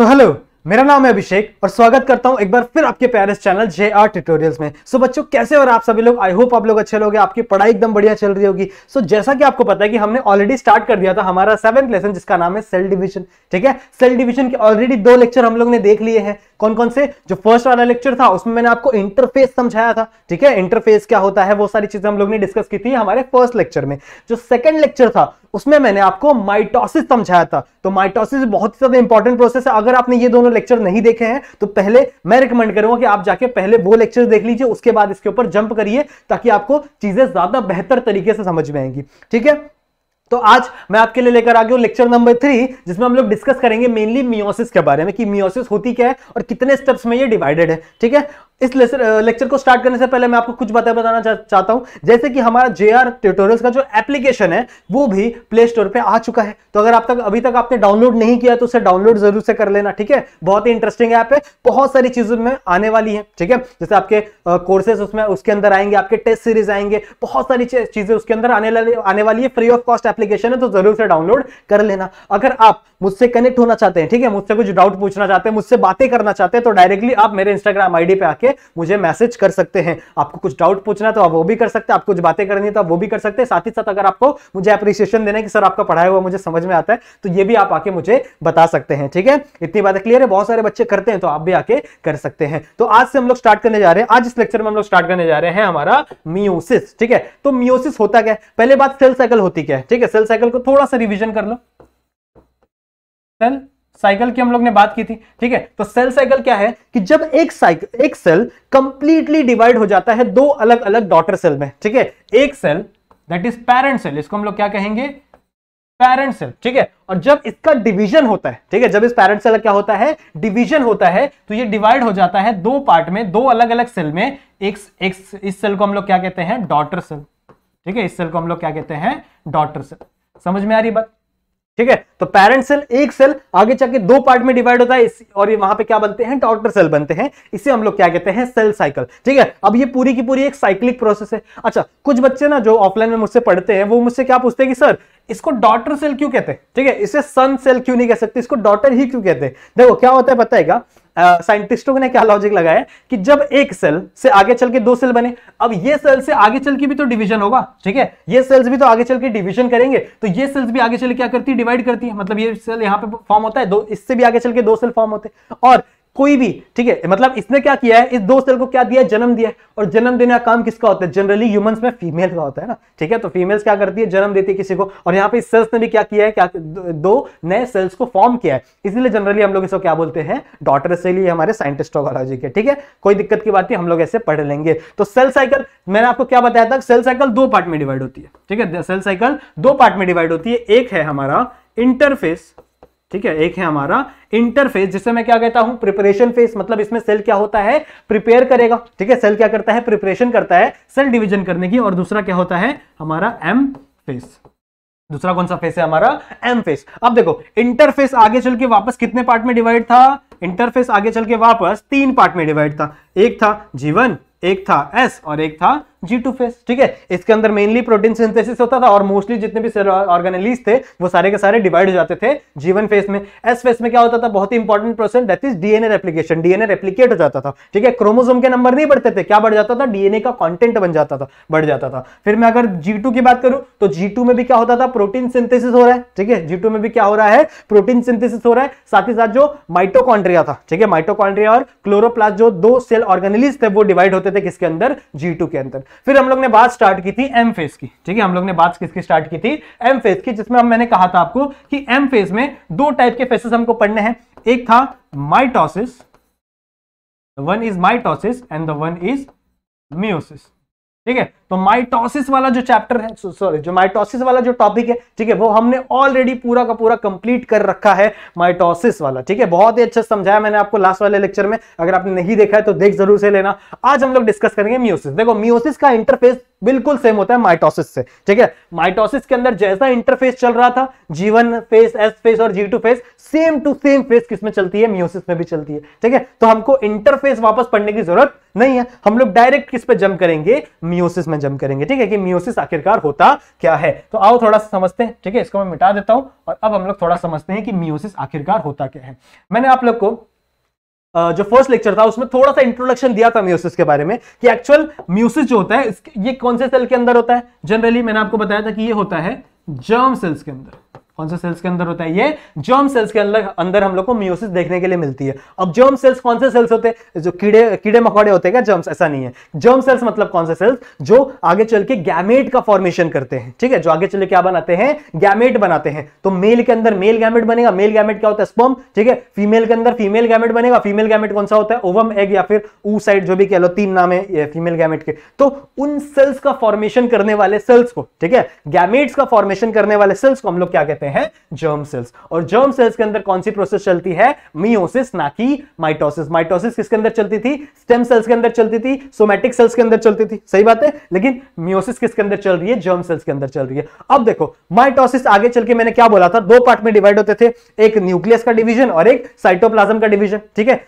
सो so, hello मेरा नाम है अभिषेक और स्वागत करता हूं एक बार फिर आपके प्यारे चैनल जे आर ट्यूटोरियल्स में सो so, बच्चों कैसे और आप सभी लोग आई होप आप लोग अच्छे लोग आपकी पढ़ाई एकदम बढ़िया चल रही होगी सो so, जैसा कि आपको पता है कि हमने ऑलरेडी स्टार्ट कर दिया था हमारा सेवन लेसन जिसका नाम है सेल डिविजन ठीक है सेल डिविजन के ऑलरेडी दो लेक्चर हम लोग ने देख लिए हैं कौन कौन से जो फर्स्ट वाला लेक्चर था उसमें मैंने आपको इंटरफेस समझाया था ठीक है इंटरफेस क्या होता है वो सारी चीजें हम लोग ने डिस्कस की थी हमारे फर्स्ट लेक्चर में जो सेकंड लेक्चर था उसमें मैंने आपको माइटोसिस समझाया था तो माइटोसिस बहुत ही ज्यादा इंपॉर्टेंट प्रोसेस है अगर आपने ये दोनों लेक्चर नहीं देखे हैं तो पहले मैं रिकमेंड करूंगा कि आप जाके पहले वो लेक्चर देख लीजिए उसके बाद इसके ऊपर जंप करिए ताकि आपको चीजें ज्यादा बेहतर तरीके से समझ में आएंगी ठीक है तो आज मैं आपके लिए लेकर आ गया हूँ लेक्चर नंबर थ्री जिसमें हम लोग डिस्कस करेंगे मेनली मियोसिस के बारे में कि मियोसिस होती क्या है और कितने स्टेप्स में ये डिवाइडेड है ठीक है इस लेक्चर को स्टार्ट करने से पहले मैं आपको कुछ बातें बताना चा, चाहता हूं जैसे कि हमारा जे आर ट्यूटोरियल का जो एप्लीकेशन है वो भी प्ले स्टोर पे आ चुका है तो अगर आप तक अभी तक आपने डाउनलोड नहीं किया तो उसे डाउनलोड जरूर से कर लेना ठीक है बहुत ही इंटरेस्टिंग ऐप है बहुत सारी चीजों में आने वाली है ठीक है जैसे आपके कोर्सेज उसमें उसके अंदर आएंगे आपके टेस्ट सीरीज आएंगे बहुत सारी चीजें उसके अंदर आने आने वाली है फ्री ऑफ कॉस्ट एप्लीकेशन है तो जरूर से डाउनलोड कर लेना अगर आप मुझसे कनेक्ट होना चाहते हैं ठीक है मुझसे कुछ डाउट पूछना चाहते हैं मुझसे बातें करना चाहते हैं तो डायरेक्टली आप मेरे इंस्टाग्राम आईडी पे आके लिए मुझे मैसेज कर सकते हैं आपको कुछ डाउट पूछना तो आप वो भी कर सकते हैं आपको कुछ बातें करनी है तो आप वो भी कर सकते हैं साथ ही साथ अगर आपको मुझे अप्रिसिएशन देना है कि सर आपका पढ़ाया हुआ मुझे समझ में आता है तो ये भी आप आके मुझे बता सकते हैं ठीक है इतनी बातें क्लियर है बहुत सारे बच्चे करते हैं तो आप भी आके कर सकते हैं तो आज से हम लोग स्टार्ट करने जा रहे हैं आज इस लेक्चर में हम लोग स्टार्ट करने जा रहे हैं हमारा मियोसिस ठीक है तो मियोसिस होता क्या है पहले बात सेल साइकिल होती क्या है ठीक है सेल साइकिल को थोड़ा सा रिविजन कर लो सेल साइकिल की हम लोग ने बात की थी ठीक है तो सेल साइकिल क्या है कि जब एक साइकिल एक सेल कंप्लीटली डिवाइड हो जाता है दो अलग अलग डॉटर सेल में ठीक है एक cell that is parent cell इसको हम लोग क्या कहेंगे पेरेंट सेल ठीक है और जब इसका डिवीजन होता है ठीक है जब इस पेरेंट सेल का क्या होता है डिवीजन होता है तो ये डिवाइड हो जाता है दो पार्ट में दो अलग अलग सेल में एक, एक इस सेल को हम लोग क्या कहते हैं डॉटर सेल ठीक है इस सेल को हम लोग क्या कहते हैं डॉटर सेल समझ में आ रही बात ठीक है तो पेरेंट सेल एक सेल आगे चल के दो पार्ट में डिवाइड होता है और ये वहां पे क्या बनते हैं डॉक्टर सेल बनते हैं इसे हम लोग क्या कहते हैं सेल साइकिल ठीक है अब ये पूरी की पूरी एक साइक्लिक प्रोसेस है अच्छा कुछ बच्चे ना जो ऑफलाइन में मुझसे पढ़ते हैं वो मुझसे क्या पूछते हैं कि सर इसको डॉटर सेल क्यों कहते हैं ठीक है इसे सन सेल क्यों नहीं कह सकते इसको डॉटर ही क्यों कहते हैं देखो क्या होता है पता है क्या साइंटिस्टों ने क्या लॉजिक लगाया कि जब एक सेल से आगे चल के दो सेल बने अब ये सेल से आगे चल के भी तो डिवीजन होगा ठीक है ये सेल्स भी तो आगे चल के डिवीजन करेंगे तो ये सेल्स भी आगे चल के क्या करती है डिवाइड करती है मतलब ये सेल यहाँ पे फॉर्म होता है दो इससे भी आगे चल के दो सेल फॉर्म होते हैं और कोई भी ठीक है मतलब इसने क्या किया है इस दो सेल को क्या दिया जन्म दिया और जन्म देने का काम किसका होता है जनरली ह्यूमंस में फीमेल का होता है ना ठीक है तो फीमेल्स क्या करती है जन्म देती है किसी को और यहाँ पे इस सेल्स ने भी क्या किया है क्या दो नए सेल्स को फॉर्म किया है इसलिए जनरली हम लोग इसको क्या बोलते हैं डॉटर सेल ही हमारे साइंटिस्ट साइंटिस्टोलॉजी के ठीक है कोई दिक्कत की बात नहीं हम लोग ऐसे पढ़ लेंगे तो सेल साइकिल मैंने आपको क्या बताया था सेल साइकिल दो पार्ट में डिवाइड होती है ठीक है सेल साइकिल दो पार्ट में डिवाइड होती है एक है हमारा इंटरफेस ठीक है एक है हमारा इंटरफेस जिसे मैं क्या कहता हूं प्रिपरेशन फेस मतलब इसमें सेल क्या होता है प्रिपेयर करेगा ठीक है सेल क्या करता है प्रिपरेशन करता है सेल डिवीजन करने की और दूसरा क्या होता है हमारा एम फेस दूसरा कौन सा फेस है हमारा एम फेस अब देखो इंटरफेस आगे चल के वापस कितने पार्ट में डिवाइड था इंटरफेस आगे चल के वापस तीन पार्ट में डिवाइड था एक था जीवन एक था एस और एक था जी टू फेस ठीक है इसके अंदर मेनली प्रोटीन सिंथेसिस होता था और मोस्टली जितने भी ऑर्गेनलीज थे वो सारे के सारे डिवाइड हो जाते थे जीवन फेस में एस फेस में क्या होता था बहुत ही important process that is DNA replication DNA replicate हो जाता था ठीक है क्रोमोजोम के नंबर नहीं बढ़ते थे क्या बढ़ जाता था डीएनए का कॉन्टेंट बन जाता था बढ़ जाता था फिर मैं अगर जी की बात करूं तो जी में भी क्या होता था प्रोटीन सिंथेसिस हो रहा है ठीक है जी में भी क्या हो रहा है प्रोटीन सिंथेसिस हो रहा है साथ ही साथ जो माइटोकॉन्ड्रिया था ठीक है माइटोकॉन्ड्रिया और क्लोरोप्लास्ट जो दो सेल ऑर्गेनलीज थे वो डिवाइड होते थे किसके अंदर जी के अंदर फिर हम लोग ने बात स्टार्ट की थी एम फेस की ठीक है हम लोग ने बात किसकी स्टार्ट की थी एम फेस की जिसमें हम मैंने कहा था आपको कि एम फेस में दो टाइप के फेसेस हमको पढ़ने हैं एक था mitosis one is mitosis and the one is meiosis ठीक है तो माइटोसिस वाला जो चैप्टर है सॉरी जो माइटोसिस वाला जो टॉपिक है ठीक है वो हमने ऑलरेडी पूरा का पूरा कंप्लीट कर रखा है माइटोसिस वाला ठीक है बहुत ही अच्छा समझाया मैंने आपको लास्ट वाले लेक्चर में अगर आपने नहीं देखा है तो देख जरूर से लेना आज हम लोग डिस्कस करेंगे म्यूसिस देखो म्यूसिस का इंटरफेस बिल्कुल सेम होता है माइटोसिस से ठीक है माइटोसिस के अंदर जैसा इंटरफेस चल रहा था जीवन फेस एस फेस और G phase same to same phase किसमें चलती है म्यूसिस में भी चलती है ठीक है तो हमको इंटरफेस वापस पढ़ने की जरूरत नहीं है हम लोग डायरेक्ट किस पे जम करेंगे म्यूसिस में में जम करेंगे ठीक है कि मियोसिस आखिरकार होता क्या है तो आओ थोड़ा सा समझते हैं ठीक है इसको मैं मिटा देता हूं और अब हम लोग थोड़ा समझते हैं कि मियोसिस आखिरकार होता क्या है मैंने आप लोग को जो फर्स्ट लेक्चर था उसमें थोड़ा सा इंट्रोडक्शन दिया था म्यूसिस के बारे में कि एक्चुअल म्यूसिस जो होता है ये कौन से सेल के अंदर होता है जनरली मैंने आपको बताया था कि ये होता है जर्म सेल्स के अंदर कौन से सेल्स के अंदर होता है ये जर्म सेल्स के अंदर अंदर हम लोग को मियोसिस देखने के लिए मिलती है अब जर्म सेल्स कौन से सेल्स होते हैं जो कीड़े कीड़े मकोड़े होते हैं क्या जर्म्स ऐसा नहीं है जर्म सेल्स मतलब कौन से सेल्स जो आगे चल के गैमेट का फॉर्मेशन करते हैं ठीक है जो आगे चल के क्या बनाते हैं गैमेट बनाते हैं तो मेल के अंदर मेल गैमेट बनेगा मेल गैमेट क्या होता है स्पर्म ठीक है फीमेल के अंदर फीमेल गैमेट बनेगा फीमेल गैमेट कौन सा होता है ओवम एग या फिर ऊ साइड जो भी कह लो तीन नाम है फीमेल गैमेट के तो उन सेल्स का फॉर्मेशन करने वाले सेल्स को ठीक है गैमेट्स का फॉर्मेशन करने वाले सेल्स को हम लोग क्या कहते हैं हैं जर्म सेल्स और जर्म सेल्स के अंदर कौन सी प्रोसेस चलती है मियोसिस ना कि माइटोसिस माइटोसिस किसके अंदर चलती थी स्टेम सेल्स के अंदर चलती थी सोमेटिक सेल्स के अंदर चलती थी सही बात है लेकिन मियोसिस किसके अंदर चल रही है जर्म सेल्स के अंदर चल रही है अब देखो माइटोसिस आगे चल के मैंने क्या बोला था दो पार्ट में डिवाइड होते थे एक न्यूक्लियस का डिवीजन और एक साइटोप्लाज्म का डिवीजन ठीक है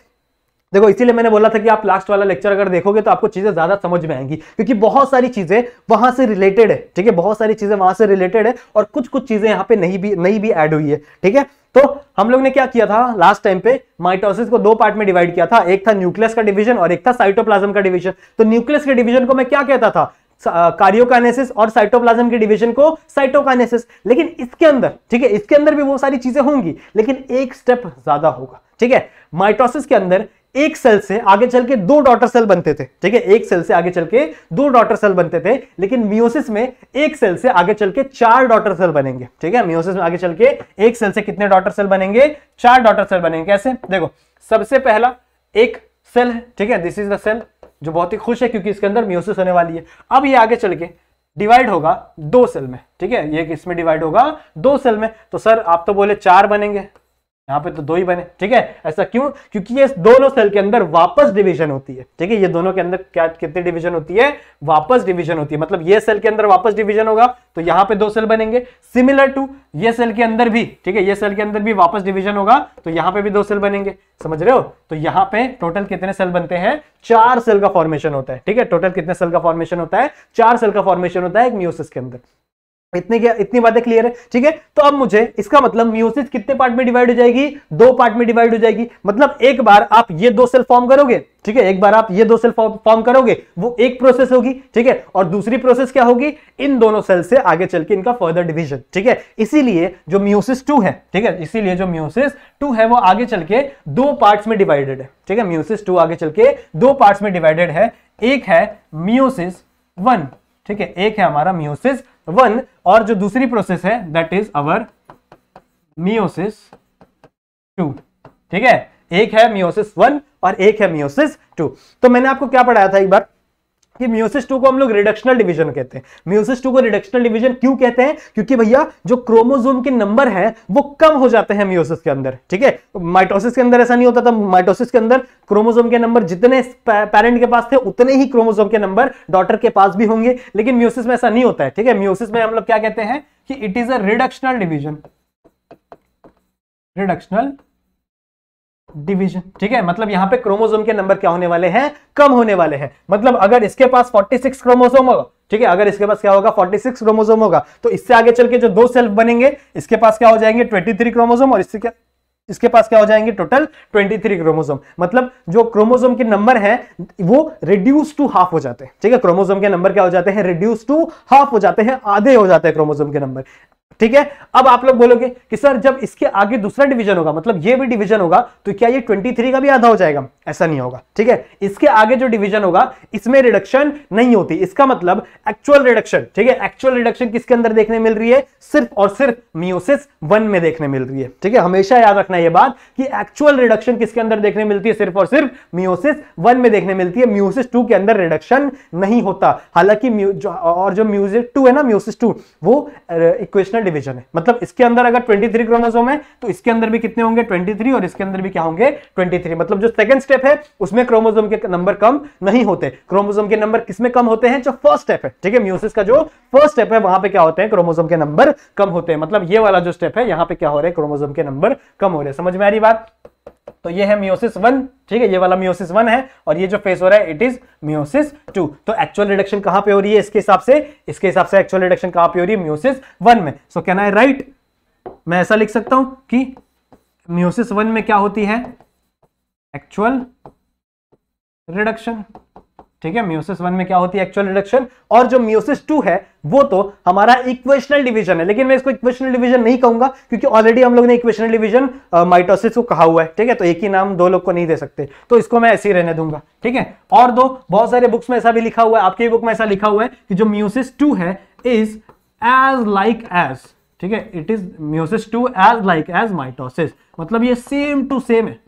देखो इसीलिए मैंने बोला था कि आप लास्ट वाला लेक्चर अगर देखोगे तो आपको चीजें ज्यादा समझ में आएंगी क्योंकि बहुत सारी चीजें वहां से रिलेटेड है ठीक है बहुत सारी चीजें वहां से रिलेटेड है और कुछ कुछ चीजें यहाँ पे नहीं भी नहीं भी ऐड हुई है ठीक है तो हम लोग ने क्या किया था लास्ट टाइम पे माइटोसिस को दो पार्ट में डिवाइड किया था एक था न्यूक्लियस का डिविजन और एक था साइटोप्लाजम का डिविजन तो न्यूक्लियस के डिविजन को मैं क्या कहता था कार्योकानेसिस और साइटोप्लाज्म के डिवीजन को साइटोकानेसिस लेकिन इसके अंदर ठीक है इसके अंदर भी वो सारी चीजें होंगी लेकिन एक स्टेप ज्यादा होगा ठीक है माइटोसिस के अंदर एक सेल से आगे चल के दो डॉटर सेल बनते थे ठीक है एक सेल से आगे चल के दो डॉटर सेल बनते थे लेकिन मियोसिस में एक सेल से आगे चल के चार डॉटर सेल बनेंगे ठीक है मियोसिस में आगे चल के एक सेल से कितने डॉटर सेल बनेंगे चार डॉटर सेल बनेंगे कैसे देखो सबसे पहला एक सेल है ठीक है दिस इज द सेल जो बहुत ही खुश है क्योंकि इसके अंदर म्यूसिस होने वाली है अब ये आगे चल के डिवाइड होगा दो सेल में ठीक है ये किसमें डिवाइड होगा दो सेल में तो सर आप तो बोले चार बनेंगे यहाँ पे तो दो ही बने ठीक है ऐसा क्यों क्योंकि ये दोनों सेल के अंदर वापस डिवीजन होती है ठीक है ये दोनों के अंदर क्या कितनी डिवीजन होती है वापस डिवीजन होती है मतलब ये सेल के अंदर वापस डिवीजन होगा तो यहाँ पे दो सेल बनेंगे सिमिलर टू ये सेल के अंदर भी ठीक है ये सेल के अंदर भी वापस डिवीजन होगा तो यहाँ पे भी दो सेल बनेंगे समझ रहे हो तो यहाँ पे टोटल कितने सेल बनते हैं चार सेल का फॉर्मेशन होता है ठीक है टोटल कितने सेल का फॉर्मेशन होता है चार सेल का फॉर्मेशन होता है एक म्यूसिस के अंदर इतने क्या इतनी बातें क्लियर है ठीक है तो अब मुझे इसका मतलब म्यूसिस कितने पार्ट में डिवाइड हो जाएगी दो पार्ट में डिवाइड हो जाएगी मतलब एक बार आप ये दो सेल फॉर्म करोगे ठीक है एक बार आप ये दो सेल फॉर्म करोगे वो एक प्रोसेस होगी ठीक है और दूसरी प्रोसेस क्या होगी इन दोनों सेल से आगे चल के इनका फर्दर डिविजन ठीक है इसीलिए जो म्यूसिस टू है ठीक है इसीलिए जो म्यूसिस टू है वो आगे चल के दो पार्ट में डिवाइडेड है ठीक है म्यूसिस टू आगे चल के दो पार्ट में डिवाइडेड है एक है म्यूसिस वन ठीक है एक है हमारा म्यूसिस वन और जो दूसरी प्रोसेस है that is our meiosis two ठीक है एक है मियोसिस वन और एक है मियोसिस टू तो मैंने आपको क्या पढ़ाया था एक बार कि म्यूसिस टू को हम लोग रिडक्शनल डिवीजन कहते हैं म्यूसिस टू को रिडक्शनल डिवीजन क्यों कहते हैं क्योंकि भैया जो क्रोमोजोम के नंबर है वो कम हो जाते हैं म्यूसिस के अंदर ठीक है माइटोसिस के अंदर ऐसा नहीं होता था माइटोसिस के अंदर क्रोमोजोम के नंबर जितने पेरेंट के पास थे उतने ही क्रोमोजोम के नंबर डॉटर के पास भी होंगे लेकिन म्यूसिस में ऐसा नहीं होता है ठीक है म्यूसिस में हम लोग क्या कहते हैं कि it is a reductional division reductional division ठीक है मतलब यहां पे क्रोमोसोम के नंबर क्या होने वाले हैं कम होने वाले हैं मतलब अगर इसके पास 46 क्रोमोसोम होगा ठीक है अगर इसके पास क्या होगा 46 क्रोमोसोम होगा तो इससे आगे चल के जो दो सेल्फ बनेंगे इसके पास क्या हो जाएंगे 23 क्रोमोसोम और इससे क्या इसके पास क्या हो जाएंगे टोटल 23 क्रोमोसोम मतलब जो क्रोमोसोम के नंबर हैं वो रिड्यूस टू हाफ हो जाते हैं ठीक है क्रोमोसोम के नंबर क्या हो जाते हैं रिड्यूस टू हाफ हो जाते हैं आधे हो जाते हैं क्रोमोसोम के नंबर ठीक है अब आप लोग बोलोगे कि सर जब इसके आगे दूसरा डिवीजन होगा मतलब ये भी डिवीजन होगा तो क्या ये 23 का भी आधा हो जाएगा ऐसा नहीं होगा ठीक है इसके आगे जो डिवीजन होगा इसमें रिडक्शन नहीं होती इसका मतलब एक्चुअल रिडक्शन ठीक है एक्चुअल रिडक्शन किसके अंदर देखने मिल रही है सिर्फ और सिर्फ मियोसिस वन में देखने मिल रही है ठीक है हमेशा याद रखना यह बात कि एक्चुअल रिडक्शन किसके अंदर देखने मिलती है सिर्फ और सिर्फ मियोसिस वन में देखने मिलती है म्यूसिस टू के अंदर रिडक्शन नहीं होता हालांकि और जो म्यूजिक टू है ना म्यूसिस टू वो इक्वेशनल सेकेंडल डिवीजन है मतलब इसके अंदर अगर 23 थ्री क्रोमोजोम है तो इसके अंदर भी कितने होंगे 23 और इसके अंदर भी क्या होंगे 23 मतलब जो सेकंड स्टेप है उसमें क्रोमोजोम के नंबर कम नहीं होते क्रोमोजोम के नंबर किसमें कम होते हैं जो फर्स्ट स्टेप है ठीक है म्यूसिस का जो फर्स्ट स्टेप है वहां पर क्या होते हैं क्रोमोजोम के नंबर कम होते हैं मतलब ये वाला जो स्टेप है यहाँ पे क्या हो रहा है क्रोमोजोम के नंबर कम हो रहे हैं समझ में आ रही बात तो ये है मियोसिस वन ठीक है ये वाला मियोसिस वन है और ये जो फेस हो रहा है इट इज मियोसिस टू तो एक्चुअल रिडक्शन कहां पे हो रही है इसके हिसाब से इसके हिसाब से एक्चुअल रिडक्शन कहां पे हो रही है मियोसिस वन में सो कैन आई राइट मैं ऐसा लिख सकता हूं कि मियोसिस वन में क्या होती है एक्चुअल रिडक्शन ठीक है म्यूसिस वन में क्या होती है एक्चुअल रिडक्शन और जो म्यूसिस टू है वो तो हमारा इक्वेशनल डिवीजन है लेकिन मैं इसको इक्वेशनल डिवीजन नहीं कहूंगा क्योंकि ऑलरेडी हम लोग ने इक्वेशनल डिवीजन माइटोसिस को कहा हुआ है ठीक है तो एक ही नाम दो लोग को नहीं दे सकते तो इसको मैं ऐसे ही रहने दूंगा ठीक है और दो बहुत सारे बुक्स में ऐसा भी लिखा हुआ है आपके बुक में ऐसा लिखा हुआ है कि जो म्यूसिस टू है इज एज लाइक एज ठीक है it is meiosis two as like as mitosis मतलब ये सेम टू सेम है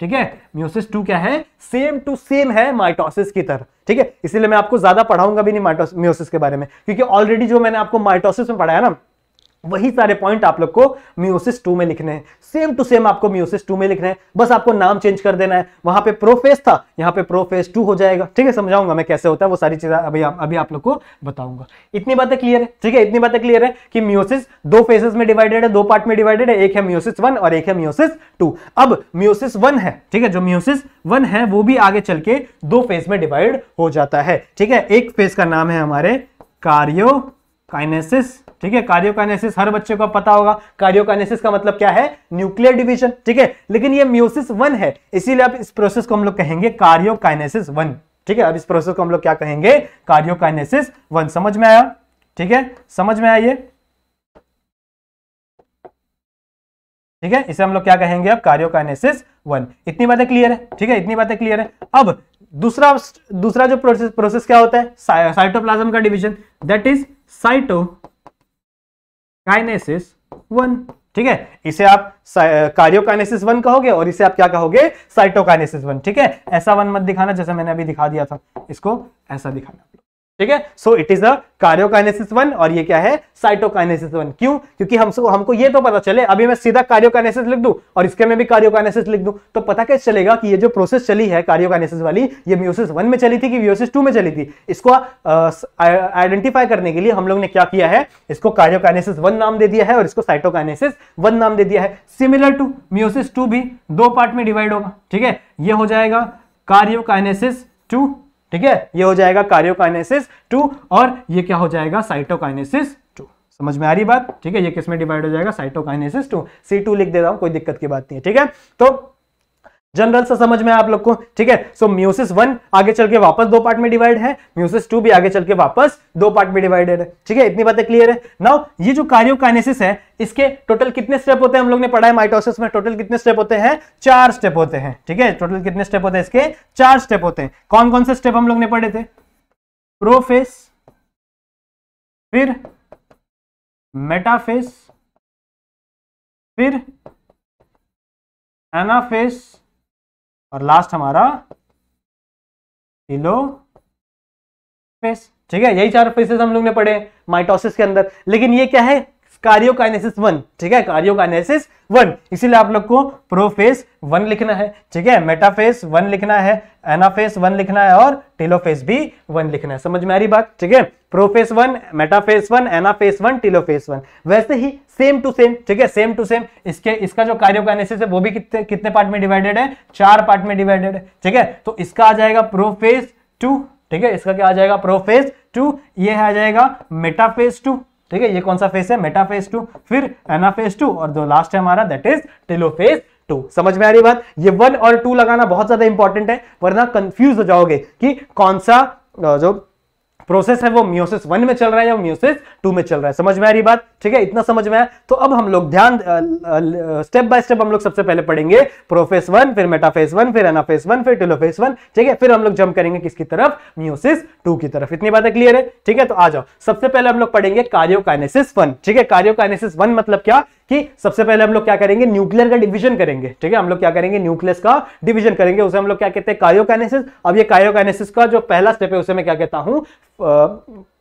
ठीक है म्यूसिस टू क्या है सेम टू सेम है माइटोसिस की तरह ठीक है इसीलिए मैं आपको ज्यादा पढ़ाऊंगा भी नहीं माइटोस म्यूसिस के बारे में क्योंकि ऑलरेडी जो मैंने आपको माइटोसिस में पढ़ाया ना वही सारे पॉइंट आप लोग को म्यूसिस टू में लिखने हैं सेम टू सेम आपको म्यूसिस टू में लिखना है बस आपको नाम चेंज कर देना है वहां पे प्रोफेस था यहाँ पे प्रोफेस टू हो जाएगा ठीक है समझाऊंगा मैं कैसे होता है वो सारी चीजें अभी आप, अभी आप लोग को बताऊंगा इतनी बातें क्लियर है ठीक है इतनी बातें क्लियर है कि म्यूसिस दो फेजेस में डिवाइडेड है दो पार्ट में डिवाइडेड है एक है म्यूसिस वन और एक है म्यूसिस टू अब म्यूसिस वन है ठीक है जो म्यूसिस वन है वो भी आगे चल के दो फेज में डिवाइड हो जाता है ठीक है एक फेज का नाम है हमारे कार्यो काइनेसिस ठीक है कार्योकाइनेसिस हर बच्चे को पता होगा कार्योकाइनेसिस का मतलब क्या है न्यूक्लियर डिवीजन ठीक है लेकिन ये म्यूसिस वन है इसीलिए आप इस प्रोसेस को हम लोग कहेंगे कार्योकाइनेसिस वन ठीक है अब इस प्रोसेस को हम लोग क्या कहेंगे कार्योकाइनेसिस वन समझ में आया ठीक है समझ में आया ये ठीक है इसे हम लोग क्या कहेंगे अब कार्योकाइनेसिस वन इतनी बातें क्लियर है ठीक है इतनी बातें क्लियर है अब दूसरा दूसरा जो प्रोसेस प्रोसेस क्या होता है साइटोप्लाज्म का division that is cytokinesis one ठीक है इसे आप कार्योकाइनेसिस वन कहोगे और इसे आप क्या कहोगे साइटोकाइनेसिस वन ठीक है ऐसा वन मत दिखाना जैसे मैंने अभी दिखा दिया था इसको ऐसा दिखाना ठीक है so it is a karyokinesis one और ये क्या है साइटोकाइनेसिस वन क्यों क्योंकि हम हमको ये तो पता चले अभी मैं सीधा कार्योकाइनेसिस लिख दू और इसके में भी कार्योकाइनेसिस लिख दू तो पता कैसे चलेगा कि ये जो प्रोसेस चली है कार्योकाइनेसिस वाली ये म्यूसिस वन में चली थी कि म्यूसिस टू में चली थी इसको आइडेंटिफाई करने के लिए हम लोग ने क्या किया है इसको कार्योकाइनेसिस वन नाम दे दिया है और इसको साइटोकाइनेसिस वन नाम दे दिया है सिमिलर टू म्यूसिस टू भी दो पार्ट में डिवाइड होगा ठीक है ये हो जाएगा कार्योकाइनेसिस टू ठीक है ये हो जाएगा कार्योकाइनेसिस टू और ये क्या हो जाएगा साइटोकाइनेसिस टू समझ में आ रही बात ठीक है ये किसमें डिवाइड हो जाएगा साइटोकाइनेसिस टू सी टू लिख दे रहा हूं कोई दिक्कत की बात नहीं है ठीक है तो जनरल से समझ में आप लोग को ठीक है सो म्यूसिस वन आगे चल के वापस दो पार्ट में डिवाइड है म्यूसिस टू भी आगे चल के वापस दो पार्ट में डिवाइडेड है ठीक है इतनी बातें क्लियर है नाउ ये जो कार्योकाइनेसिस है इसके टोटल कितने स्टेप होते हैं हम लोग ने पढ़ा है माइटोसिस में टोटल कितने स्टेप होते हैं चार स्टेप होते हैं ठीक है टोटल कितने स्टेप होते हैं इसके चार स्टेप होते हैं कौन कौन से स्टेप हम लोग ने पढ़े थे प्रोफेस फिर मेटाफेस फिर एनाफेस और लास्ट हमारा हिलो फेस ठीक है यही चार फेसेस हम लोग ने पढ़े माइटोसिस के अंदर लेकिन ये क्या है कार्योकाइनेसिस वन ठीक है कार्योकाइनेसिस वन इसीलिए आप लोग को प्रोफेस वन लिखना है ठीक है मेटाफेस वन लिखना है एनाफेस वन लिखना है और टेलोफेस भी वन लिखना है समझ में आ रही बात ठीक है prophase one metaphase one anaphase one telophase one वैसे ही सेम टू सेम ठीक है सेम टू सेम इसके इसका जो कार्योकाइनेसिस है वो भी कितने कितने पार्ट में डिवाइडेड है चार पार्ट में डिवाइडेड है ठीक है तो इसका आ जाएगा प्रोफेस टू ठीक है इसका क्या आ जाएगा प्रोफेस टू ये आ जाएगा मेटाफेस टू ठीक है ये कौन सा फेस है मेटाफेस टू फिर एनाफेस टू और जो लास्ट है हमारा दैट इज टेलोफेस टू समझ में आ रही बात ये वन और टू लगाना बहुत ज्यादा इंपॉर्टेंट है वरना कंफ्यूज हो जाओगे कि कौन सा जो प्रोसेस है वो म्योसिस वन में चल रहा है या म्योसिस टू में चल रहा है समझ में आ रही बात ठीक है इतना समझ में आया तो अब हम लोग ध्यान स्टेप बाय स्टेप हम लोग सबसे पहले पढ़ेंगे प्रोफेस वन फिर मेटाफेस वन फिर एनाफेस वन फिर टेलोफेस वन ठीक है फिर हम लोग जंप करेंगे किसकी तरफ म्यूसिस टू की तरफ इतनी बातें क्लियर है ठीक है तो आ जाओ सबसे पहले हम लोग पढ़ेंगे कार्योकाइनेसिस वन ठीक है कार्योकाइनेसिस वन मतलब क्या कि सबसे पहले हम लोग क्या करेंगे न्यूक्लियर का डिवीजन करेंगे ठीक है हम लोग क्या करेंगे न्यूक्लियस का डिवीजन करेंगे उसे हम लोग क्या कहते हैं कायोकाइनेसिस अब ये कायोकाइनेसिस का जो पहला स्टेप है उसे मैं क्या कहता हूं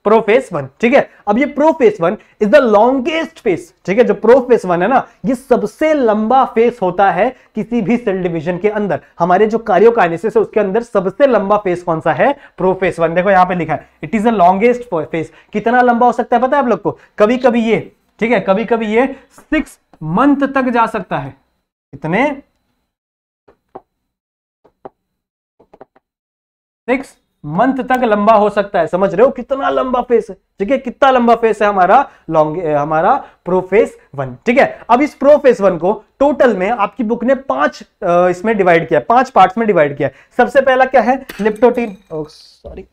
प्रोफेस वन ठीक है अब ये prophase one is the longest phase ठीक है जो प्रोफेस वन है ना ये सबसे लंबा फेस होता है किसी भी सेल डिवीजन के अंदर हमारे जो कार्योकाइनेसिस है उसके अंदर सबसे लंबा फेस कौन सा है प्रोफेस वन देखो यहां पे लिखा है it is the longest phase कितना लंबा हो सकता है पता है आप लोग को कभी कभी ये ठीक है कभी कभी ये सिक्स मंथ तक जा सकता है कितने सिक्स मंथ तक लंबा हो सकता है समझ रहे हो कितना लंबा फेस है ठीक है कितना लंबा फेस है हमारा लॉन्ग हमारा प्रोफेस वन ठीक है अब इस प्रोफेस वन को टोटल में आपकी बुक ने पांच इसमें डिवाइड किया पांच पार्ट्स में डिवाइड किया सबसे पहला क्या है leptotene sorry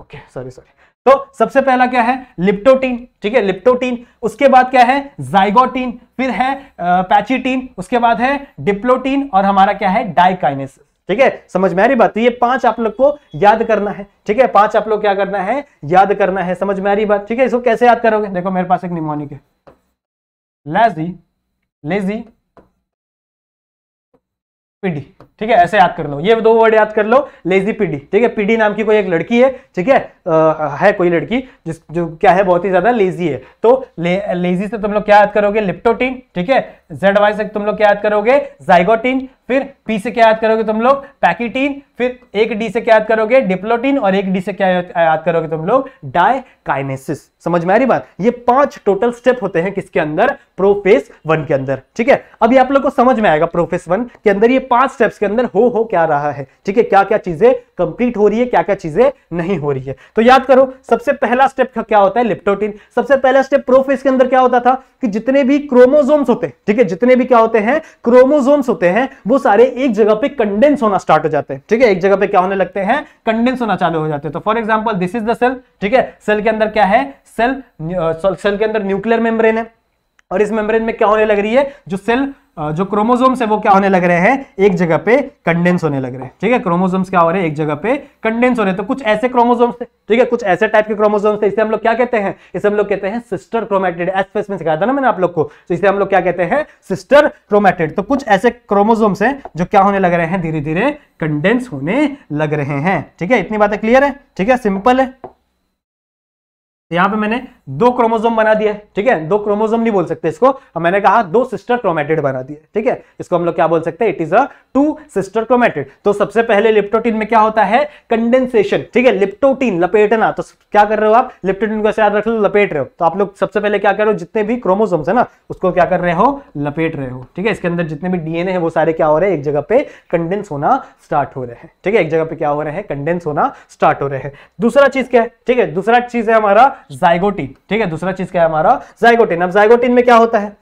okay sorry sorry तो सबसे पहला क्या है लिप्टोटीन ठीक है लिप्टोटीन उसके बाद क्या है जाइगोटीन फिर है पैचीटीन उसके बाद है डिप्लोटीन और हमारा क्या है डाइकाइनेसिस ठीक है समझ में आ रही बात तो ये पांच आप लोग को याद करना है ठीक है पांच आप लोग क्या करना है याद करना है समझ में आ रही बात ठीक है इसको कैसे याद करोगे देखो मेरे पास एक निमोनिक है लेजी लेजी पीडी ठीक है ऐसे याद कर लो ये दो वर्ड याद कर लो लेजी पीडी ठीक है पीडी नाम की कोई एक लड़की है ठीक है आ, है कोई लड़की जिस जो क्या है बहुत ही ज्यादा लेजी है तो ले, लेजी से तुम लोग क्या याद करोगे लिप्टोटीन ठीक है जेड वाई से तुम लोग क्या याद करोगे जाइगोटीन फिर पी से क्या याद करोगे तुम लोग पैकिटीन फिर एक डी से क्या याद करोगे डिप्लोटीन और एक डी से क्या याद करोगे तुम लोग डायकाइनेसिस समझ में आ रही बात ये पांच टोटल स्टेप होते हैं किसके अंदर प्रोफेस वन के अंदर ठीक है अभी आप लोग को समझ में आएगा प्रोफेस वन के अंदर ये पांच स्टेप्स उसके अंदर हो हो क्या रहा है ठीक है क्या क्या चीजें कंप्लीट हो रही है क्या क्या चीजें नहीं हो रही है तो याद करो सबसे पहला स्टेप क्या होता है लिप्टोटिन सबसे पहला स्टेप प्रोफेस के अंदर क्या होता था कि जितने भी क्रोमोजोम्स होते हैं ठीक है जितने भी क्या होते हैं क्रोमोजोम्स होते हैं वो सारे एक जगह पे कंडेंस होना स्टार्ट हो जाते हैं ठीक है एक जगह पे क्या होने लगते हैं कंडेंस होना चालू हो जाते हैं तो for example this is the cell ठीक है सेल के अंदर क्या है सेल सेल uh, के अंदर न्यूक्लियर मेम्ब्रेन है और इस मेम्ब्रेन में क्या होने लग रही है जो सेल जो क्रोमोजोम्स है वो क्या होने लग रहे हैं एक जगह पे कंडेंस होने लग रहे हैं ठीक है क्रोमोजोम्स क्या हो रहे हैं एक जगह पे कंडेंस हो रहे हैं तो कुछ ऐसे क्रोमोजोम्स थे ठीक है कुछ ऐसे टाइप के क्रोमोजोम्स थे इसे हम लोग क्या कहते हैं इसे हम लोग कहते हैं सिस्टर क्रोमेटेड एसपेस में सिखाया था ना मैंने आप लोग को तो इसे हम लोग क्या कहते हैं सिस्टर क्रोमेटेड तो कुछ ऐसे क्रोमोजोम्स हैं जो क्या होने लग रहे हैं धीरे धीरे कंडेंस होने लग रहे हैं ठीक है इतनी बातें क्लियर है ठीक है सिंपल है तो यहाँ पे मैंने दो क्रोमोजोम बना दिया है ठीक है दो क्रोमोजोम नहीं बोल सकते इसको मैंने कहा दो सिस्टर क्रोमेटेड बना दिए ठीक है इसको हम लोग क्या बोल सकते हैं it is a two sister chromatid तो सबसे पहले लिप्टोटीन में क्या होता है कंडेंसेशन ठीक है लिप्टोटीन लपेटना तो क्या कर रहे हो आप लिप्टोटीन को याद रख लो लपेट रहे हो तो आप लोग सबसे पहले क्या कर रहे हो जितने भी क्रोमोजोम है ना उसको क्या कर रहे हो लपेट रहे हो ठीक है इसके अंदर जितने भी डीएनए है वो सारे क्या हो रहे हैं एक जगह पे कंडेंस होना स्टार्ट हो रहे हैं ठीक है एक जगह पे क्या हो रहे हैं कंडेंस होना स्टार्ट हो रहे हैं दूसरा चीज क्या है ठीक है दूसरा चीज है हमारा जाइगोटिन ठीक है दूसरा चीज क्या है हमारा जाइगोटिन अब जाइगोटिन में क्या होता है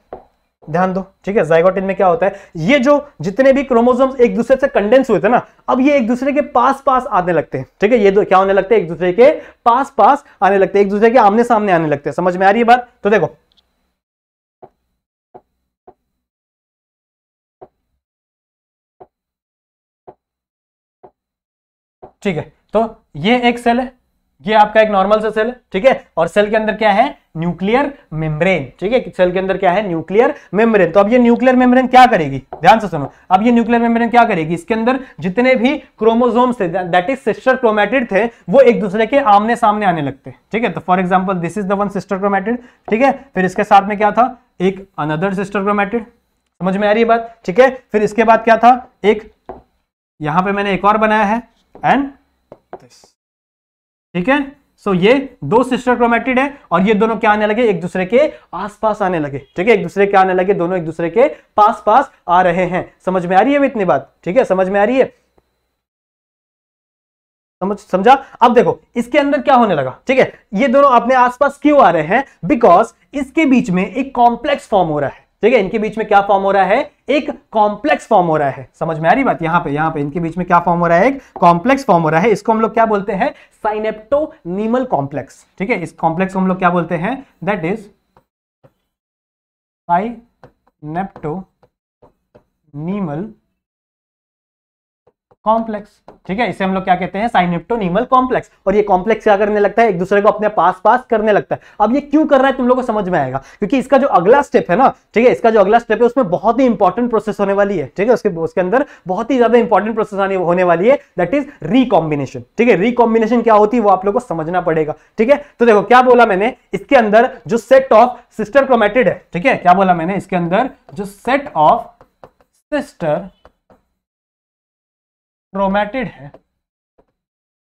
ध्यान दो ठीक है जाइगोटिन में क्या होता है ये जो जितने भी क्रोमोसोम्स एक दूसरे से कंडेंस हुए थे ना अब ये एक दूसरे के पास पास आने लगते हैं ठीक है ये दो क्या होने लगते हैं एक दूसरे के पास पास आने लगते हैं एक दूसरे के आमने सामने आने लगते हैं समझ में आ रही है बात तो देखो ठीक है तो ये एक सेल है ये आपका एक नॉर्मल सा सेल है ठीक है और सेल के अंदर क्या है न्यूक्लियर मेम्ब्रेन ठीक है सेल के अंदर क्या है न्यूक्लियर मेम्ब्रेन तो अब ये न्यूक्लियर मेम्ब्रेन क्या करेगी ध्यान से सुनो अब ये न्यूक्लियर मेम्ब्रेन क्या करेगी इसके अंदर जितने भी क्रोमोजोम्स थे दैट इज सिस्टर क्रोमेटेड थे वो एक दूसरे के आमने सामने आने लगते ठीक है तो for example this is the one sister chromatid ठीक है फिर इसके साथ में क्या था एक अनदर सिस्टर क्रोमेटेड समझ में आ रही है बात ठीक है फिर इसके बाद क्या था एक यहां पे मैंने एक और बनाया है एंड दिस ठीक है सो ये दो सिस्टर क्रोमेटिड है और ये दोनों क्या आने लगे एक दूसरे के आसपास आने लगे ठीक है एक दूसरे के आने लगे दोनों एक दूसरे के पास पास आ रहे हैं समझ में आ रही है इतनी बात ठीक है समझ में आ रही है समझ समझा अब देखो इसके अंदर क्या होने लगा ठीक है ये दोनों अपने आसपास क्यों आ रहे हैं बिकॉज इसके बीच में एक कॉम्प्लेक्स फॉर्म हो रहा है ठीक है इनके बीच में क्या फॉर्म हो रहा है एक कॉम्प्लेक्स फॉर्म हो रहा है समझ में आ रही बात यहाँ पे यहाँ पे इनके बीच में क्या फॉर्म हो रहा है एक कॉम्प्लेक्स फॉर्म हो रहा है इसको हम लोग क्या बोलते हैं नीमल कॉम्प्लेक्स ठीक है इस कॉम्प्लेक्स को हम लोग क्या बोलते हैं दैट इज नीमल कॉम्प्लेक्स ठीक है इसे हम लोग क्या कहते हैं साइनिप्टोनिमल कॉम्प्लेक्स और ये कॉम्प्लेक्स क्या करने लगता है एक दूसरे को अपने पास पास करने लगता है अब ये क्यों कर रहा है तुम लोगों को समझ में आएगा क्योंकि इसका जो अगला स्टेप है ना ठीक है इसका जो अगला स्टेप है उसमें बहुत ही इंपॉर्टेंट प्रोसेस होने वाली है ठीक है उसके उसके अंदर बहुत ही ज्यादा इंपॉर्टेंट प्रोसेस होने वाली है दैट इज रिकॉम्बिनेशन ठीक है रिकॉम्बिनेशन क्या होती है वो आप लोग को समझना पड़ेगा ठीक है तो देखो क्या बोला मैंने इसके अंदर जो सेट ऑफ सिस्टर क्रोमेटेड है ठीक है क्या बोला मैंने इसके अंदर जो सेट ऑफ सिस्टर क्रोमेटिड है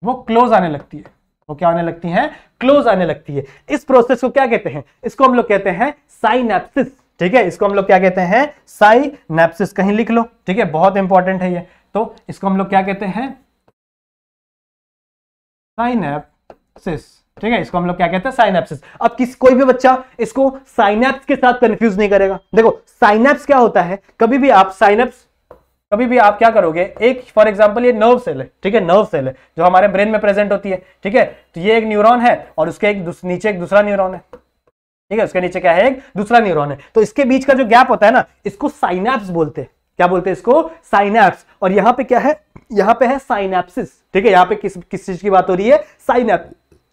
वो क्लोज आने लगती है वो क्या आने लगती है क्लोज आने लगती है इस प्रोसेस को क्या कहते हैं इसको हम लोग कहते हैं साइनेप्सिस ठीक है इसको हम लोग क्या कहते हैं साइनेप्सिस कहीं लिख लो ठीक है बहुत इंपॉर्टेंट है ये तो इसको हम लोग क्या कहते हैं साइनेप्सिस ठीक है इसको हम लोग क्या कहते हैं साइनेप्सिस अब किस कोई भी बच्चा इसको साइनेप्स के साथ कंफ्यूज नहीं करेगा देखो साइनेप्स क्या होता है कभी भी आप साइनेप्स कभी भी आप क्या करोगे एक फॉर एग्जाम्पल ये नर्व सेल है ठीक है नर्व सेल है जो हमारे ब्रेन में प्रेजेंट होती है ठीक है तो ये एक न्यूरोन है और उसके एक नीचे एक दूसरा न्यूरोन है ठीक है उसके नीचे क्या है एक दूसरा न्यूरोन है तो इसके बीच का जो गैप होता है ना इसको साइनेप्स बोलते हैं क्या बोलते हैं इसको साइनेप्स और यहाँ पे क्या है यहाँ पे है साइनेप्सिस ठीक है यहाँ पे किस किस चीज की बात हो रही है साइनैप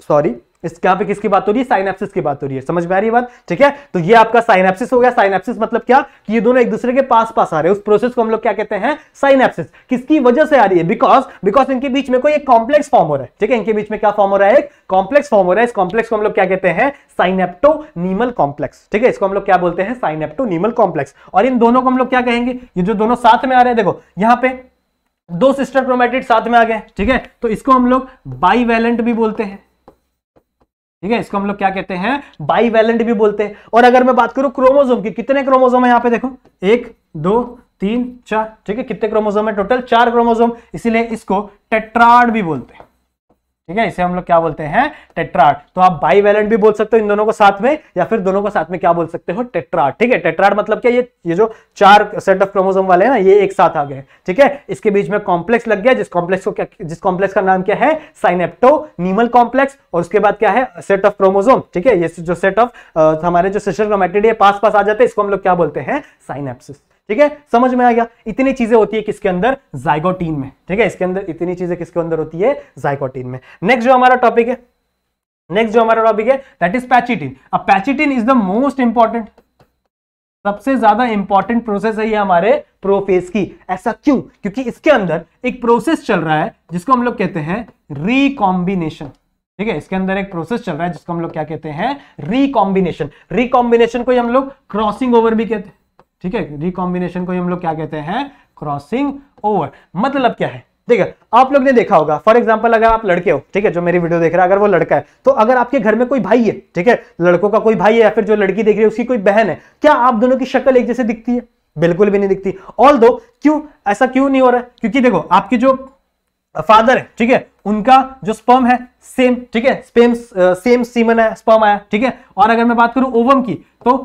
सॉरी इस यहाँ पे किसकी बात हो रही है साइनेप्सिस की बात हो रही है समझ में आ रही है बात ठीक है तो ये आपका साइनेप्सिस हो गया साइनेप्सिस मतलब क्या कि ये दोनों एक दूसरे के पास पास आ रहे हैं उस प्रोसेस को हम लोग क्या कहते हैं साइनेप्सिस किसकी वजह से आ रही है बिकॉज बिकॉज इनके बीच में कोई एक कॉम्प्लेक्स फॉर्म हो रहा है ठीक है इनके बीच में क्या फॉर्म हो रहा है एक कॉम्प्लेक्स फॉर्म हो रहा है इस कॉम्प्लेक्स को हम लोग क्या कहते हैं नीमल कॉम्प्लेक्स ठीक है इसको हम लोग क्या बोलते हैं नीमल कॉम्प्लेक्स और इन दोनों को हम लोग क्या कहेंगे ये जो दोनों साथ में आ रहे हैं देखो यहाँ पे दो सिस्टर क्रोमेटिड साथ में आ गए ठीक है तो इसको हम लोग बाईवेलेंट भी बोलते हैं ठीक है इसको हम लोग क्या कहते हैं बाई भी बोलते हैं और अगर मैं बात करूं क्रोमोजोम की कितने क्रोमोजोम है यहाँ पे देखो एक दो तीन चार ठीक है कितने क्रोमोजोम है टोटल चार क्रोमोजोम इसीलिए इसको टेट्राड भी बोलते हैं ठीक है इसे हम लोग क्या बोलते हैं टेट्राट तो आप बाई वैलेंट भी बोल सकते हो इन दोनों को साथ में या फिर दोनों को साथ में क्या बोल सकते हो टेट्राट ठीक है टेट्राट मतलब क्या ये ये जो चार सेट ऑफ क्रोमोजोम वाले हैं ना ये एक साथ आ गए ठीक है इसके बीच में कॉम्प्लेक्स लग गया जिस कॉम्प्लेक्स को क्या जिस कॉम्प्लेक्स का नाम क्या है साइनेप्टो नीमल कॉम्प्लेक्स और उसके बाद क्या है सेट ऑफ क्रोमोजोम ठीक है ये जो सेट ऑफ हमारे जो सिस्टर क्रोमेटिड पास पास आ जाते हैं इसको हम लोग क्या बोलते हैं साइनेप्सिस ठीक है समझ में आ गया इतनी चीजें होती है किसके अंदर जाइकोटीन में ठीक है इसके अंदर इतनी चीजें किसके अंदर होती है जाइकोटीन में नेक्स्ट जो हमारा टॉपिक है नेक्स्ट जो हमारा टॉपिक है दैट इज पैचिटिन अब pachytene is the most important सबसे ज्यादा इंपॉर्टेंट प्रोसेस है ये हमारे प्रोफेस की ऐसा क्यों क्योंकि इसके अंदर एक प्रोसेस चल रहा है जिसको हम लोग कहते हैं रिकॉम्बिनेशन ठीक है इसके अंदर एक प्रोसेस चल रहा है जिसको हम लोग क्या कहते हैं रिकॉम्बिनेशन रिकॉम्बिनेशन को हम लोग क्रॉसिंग ओवर भी कहते हैं ठीक है रिकॉम्बिनेशन को हम लोग क्या कहते हैं क्रॉसिंग ओवर मतलब क्या है ठीक है आप लोग ने देखा होगा फॉर एग्जाम्पल अगर आप लड़के हो ठीक है जो मेरी वीडियो देख रहा है अगर वो लड़का है तो अगर आपके घर में कोई भाई है ठीक है लड़कों का कोई भाई है या फिर जो लड़की देख रही है उसकी कोई बहन है क्या आप दोनों की शक्ल एक जैसे दिखती है बिल्कुल भी नहीं दिखती ऑल दो क्यों ऐसा क्यों नहीं हो रहा है क्योंकि देखो आपके जो फादर है ठीक है उनका जो स्पर्म है सेम ठीक है स्पेम सेम सीमन है स्पर्म आया ठीक है और अगर मैं बात करूं ओवम की तो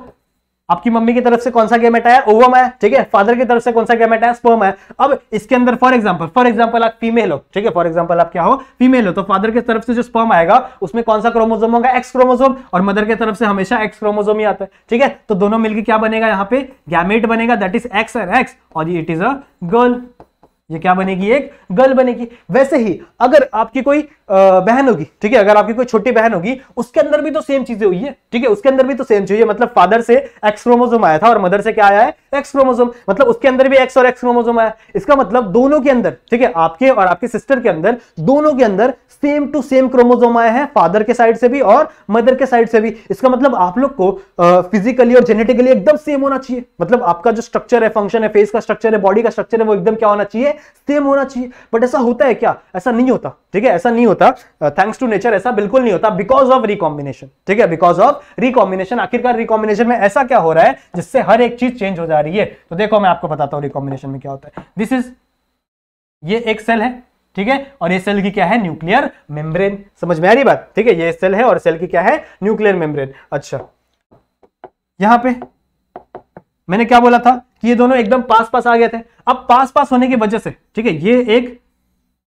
आपकी मम्मी की तरफ से कौन सा गेमेट आया ओवम है ठीक है फादर की तरफ से कौन सा गेमेट आया स्पर्म है अब इसके अंदर फॉर एग्जांपल फॉर एग्जांपल आप फीमेल हो ठीक है फॉर एग्जांपल आप क्या हो फीमेल हो तो फादर की तरफ से जो स्पर्म आएगा उसमें कौन सा क्रोमोजोम होगा एक्स क्रोमोजोम और मदर की तरफ से हमेशा एक्स क्रोमोजोम ही आता है ठीक है तो दोनों मिलकर क्या बनेगा यहाँ पे गैमेट बनेगा that is X and X और इट इज अ गर्ल ये क्या बनेगी एक गर्ल बनेगी वैसे ही अगर आपकी कोई बहन होगी ठीक है अगर आपकी कोई छोटी बहन होगी उसके अंदर भी तो सेम चीजें हुई है ठीक है उसके अंदर भी तो सेम चीज मतलब फादर से एक्स क्रोमोजोम आया था और मदर से क्या आया है एक्स क्रोमोजोम मतलब उसके अंदर भी एक्स और एक्स क्रोमोजोम आया इसका मतलब दोनों के अंदर ठीक है आपके और आपके सिस्टर के अंदर दोनों के अंदर सेम टू सेम क्रोमोजोम आया है फादर के साइड से भी और मदर के साइड से भी इसका मतलब आप लोग को फिजिकली और जेनेटिकली एकदम सेम होना चाहिए मतलब आपका जो स्ट्रक्चर है फंक्शन है फेस का स्ट्रक्चर है बॉडी का स्ट्रक्चर है वो एकदम क्या होना चाहिए सेम होना चाहिए बट ऐसा होता है क्या ऐसा नहीं होता ठीक है ऐसा नहीं होता होता थैंक्स टू नेचर ऐसा बिल्कुल नहीं होता बिकॉज ऑफ रिकॉम्बिनेशन ठीक है बिकॉज ऑफ रिकॉम्बिनेशन आखिरकार रिकॉम्बिनेशन में ऐसा क्या हो रहा है जिससे हर एक चीज चेंज हो जा रही है तो देखो मैं आपको बताता हूँ रिकॉम्बिनेशन में क्या होता है दिस इज ये एक सेल है ठीक है और ये सेल की क्या है न्यूक्लियर मेम्ब्रेन समझ में आ रही बात ठीक है ये सेल है और सेल की क्या है न्यूक्लियर मेम्ब्रेन अच्छा यहां पे मैंने क्या बोला था कि ये दोनों एकदम पास पास आ गए थे अब पास पास होने की वजह से ठीक है ये एक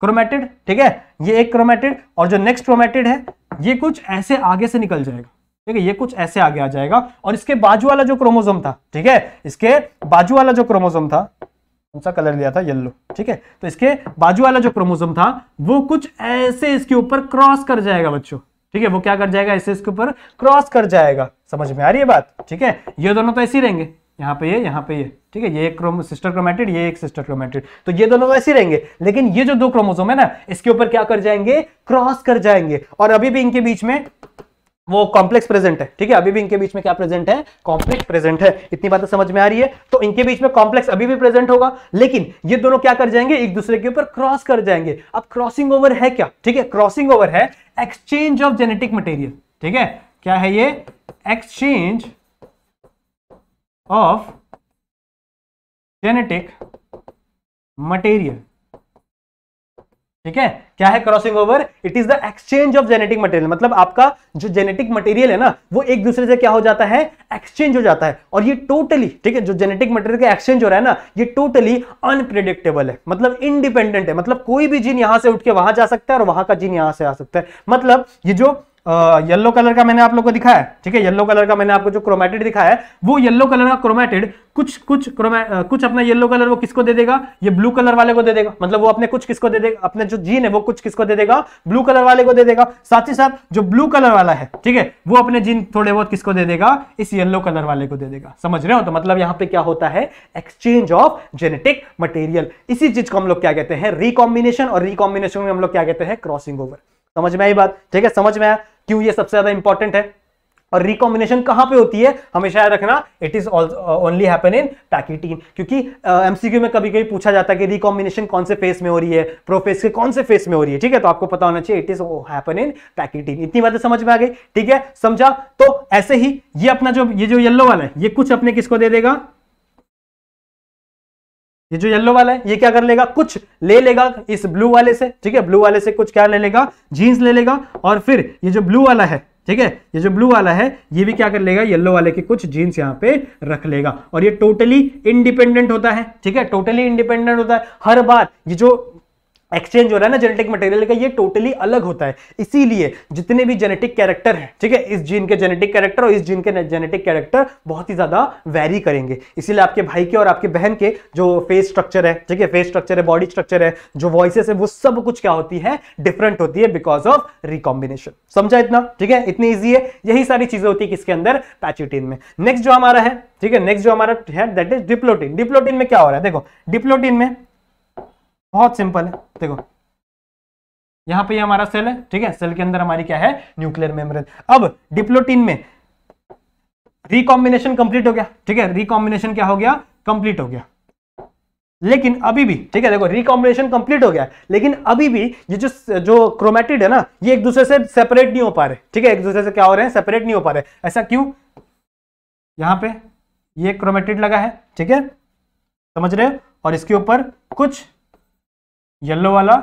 क्रोमेटिड ठीक है ये एक क्रोमेटिड और जो नेक्स्ट क्रोमेटिड है ये कुछ ऐसे आगे से निकल जाएगा ठीक है ये कुछ ऐसे आगे आ जाएगा और इसके बाजू वाला जो क्रोमोजोम था ठीक है इसके बाजू वाला जो क्रोमोजोम था कौन सा कलर लिया था येल्लो ठीक है तो इसके बाजू वाला जो क्रोमोजोम था वो कुछ ऐसे इसके ऊपर क्रॉस कर जाएगा बच्चों ठीक है वो क्या कर जाएगा ऐसे इसके ऊपर क्रॉस कर जाएगा समझ में आ रही है बात ठीक है ये दोनों तो ऐसे ही रहेंगे यहाँ पे ये यहाँ पे ये ठीक है ये एक क्रोम सिस्टर क्रोमेटेड ये एक सिस्टर क्रोमेटेड तो ये दोनों वैसे ही रहेंगे लेकिन ये जो दो क्रोमोसोम है ना इसके ऊपर क्या कर जाएंगे क्रॉस कर जाएंगे और अभी भी इनके बीच में वो कॉम्प्लेक्स प्रेजेंट है ठीक है अभी भी इनके बीच में क्या प्रेजेंट है कॉम्प्लेक्स प्रेजेंट है इतनी बातें समझ में आ रही है तो इनके बीच में कॉम्प्लेक्स अभी भी प्रेजेंट होगा लेकिन ये दोनों क्या कर जाएंगे एक दूसरे के ऊपर क्रॉस कर जाएंगे अब क्रॉसिंग ओवर है क्या ठीक है क्रॉसिंग ओवर है एक्सचेंज ऑफ जेनेटिक मटेरियल ठीक है क्या है ये एक्सचेंज of genetic material ठीक है क्या है crossing over it is the exchange of genetic material मतलब आपका जो जेनेटिक मटेरियल है ना वो एक दूसरे से क्या हो जाता है एक्सचेंज हो जाता है और ये टोटली ठीक है जो जेनेटिक मटेरियल का एक्सचेंज हो रहा है ना ये टोटली अनप्रिडिक्टेबल है मतलब इंडिपेंडेंट है मतलब कोई भी जीन यहां से उठ के वहां जा सकता है और वहां का जीन यहां से आ सकता है मतलब ये जो येलो कलर का मैंने आप लोग को दिखाया है ठीक है येलो कलर का मैंने आपको जो क्रोमेटेड दिखाया है वो येलो कलर का क्रोमेटेड कुछ कुछ क्रोमे कुछ अपना येलो कलर वो किसको दे देगा ये ब्लू कलर वाले को दे देगा मतलब वो अपने कुछ किसको दे देगा अपने जो जीन है वो कुछ किसको दे देगा ब्लू कलर वाले को दे देगा साथ ही साथ जो ब्लू कलर वाला है ठीक है वो अपने जीन थोड़े बहुत किसको दे देगा इस येल्लो कलर वाले को दे देगा समझ रहे हो तो मतलब यहाँ पे क्या होता है एक्सचेंज ऑफ जेनेटिक मटेरियल इसी चीज को हम लोग क्या कहते हैं रिकॉम्बिनेशन और रिकॉम्बिनेशन में हम लोग क्या कहते हैं क्रॉसिंग ओवर समझ में आई बात ठीक है समझ में आया क्यों ये सबसे ज्यादा इंपॉर्टेंट है और रिकॉम्बिनेशन कहां पे होती है हमेशा याद रखना it is only happen in pachytene क्योंकि एमसीक्यू uh, में कभी कभी पूछा जाता है कि रिकॉम्बिनेशन कौन से फेस में हो रही है प्रोफेस के कौन से फेस में हो रही है ठीक है तो आपको पता होना चाहिए it is happen in pachytene इतनी बातें समझ में आ गई ठीक है समझा तो ऐसे ही ये अपना जो ये जो येल्लो वाला है ये कुछ अपने किसको दे देगा ये जो येलो वाला है ये क्या कर लेगा कुछ ले लेगा इस ब्लू वाले से ठीक है ब्लू वाले से कुछ क्या ले लेगा जीन्स ले लेगा और फिर ये जो ब्लू वाला है ठीक है ये जो ब्लू वाला है ये भी क्या कर लेगा येलो वाले के कुछ जीन्स यहाँ पे रख लेगा और ये टोटली इंडिपेंडेंट होता है ठीक है टोटली इंडिपेंडेंट होता है हर बार ये जो एक्सचेंज हो रहा है ना जेनेटिक मटेरियल का ये टोटली अलग होता है इसीलिए जितने भी जेनेटिक कैरेक्टर हैं ठीक है इस जीन के जेनेटिक कैरेक्टर और इस जीन के जेनेटिक कैरेक्टर बहुत ही ज़्यादा वेरी करेंगे इसीलिए आपके भाई के और आपके बहन के जो फेस स्ट्रक्चर है ठीक है फेस स्ट्रक्चर है बॉडी स्ट्रक्चर है जो वॉइसेस है वो सब कुछ क्या होती है डिफरेंट होती है बिकॉज ऑफ रिकॉम्बिनेशन समझा इतना ठीक है इतनी ईजी है यही सारी चीज़ें होती है किसके अंदर पैचुटीन में नेक्स्ट जो हमारा है ठीक है नेक्स्ट जो हमारा है दैट इज डिप्लोटीन डिप्लोटीन में क्या हो रहा है देखो डिप्लोटीन में बहुत सिंपल है देखो यहां पे ये यह हमारा सेल है ठीक है सेल के अंदर हमारी क्या है न्यूक्लियर मेम्ब्रेन अब डिप्लोटीन में रिकॉम्बिनेशन कंप्लीट हो गया ठीक है रिकॉम्बिनेशन क्या हो गया कंप्लीट हो गया लेकिन अभी भी ठीक है देखो रिकॉम्बिनेशन कंप्लीट हो गया लेकिन अभी भी ये जो जो क्रोमेटिड है ना ये एक दूसरे से सेपरेट नहीं हो पा रहे ठीक है एक दूसरे से क्या हो रहे हैं सेपरेट नहीं हो पा रहे ऐसा क्यों यहां पे ये क्रोमेटिड लगा है ठीक है समझ रहे हो और इसके ऊपर कुछ येलो वाला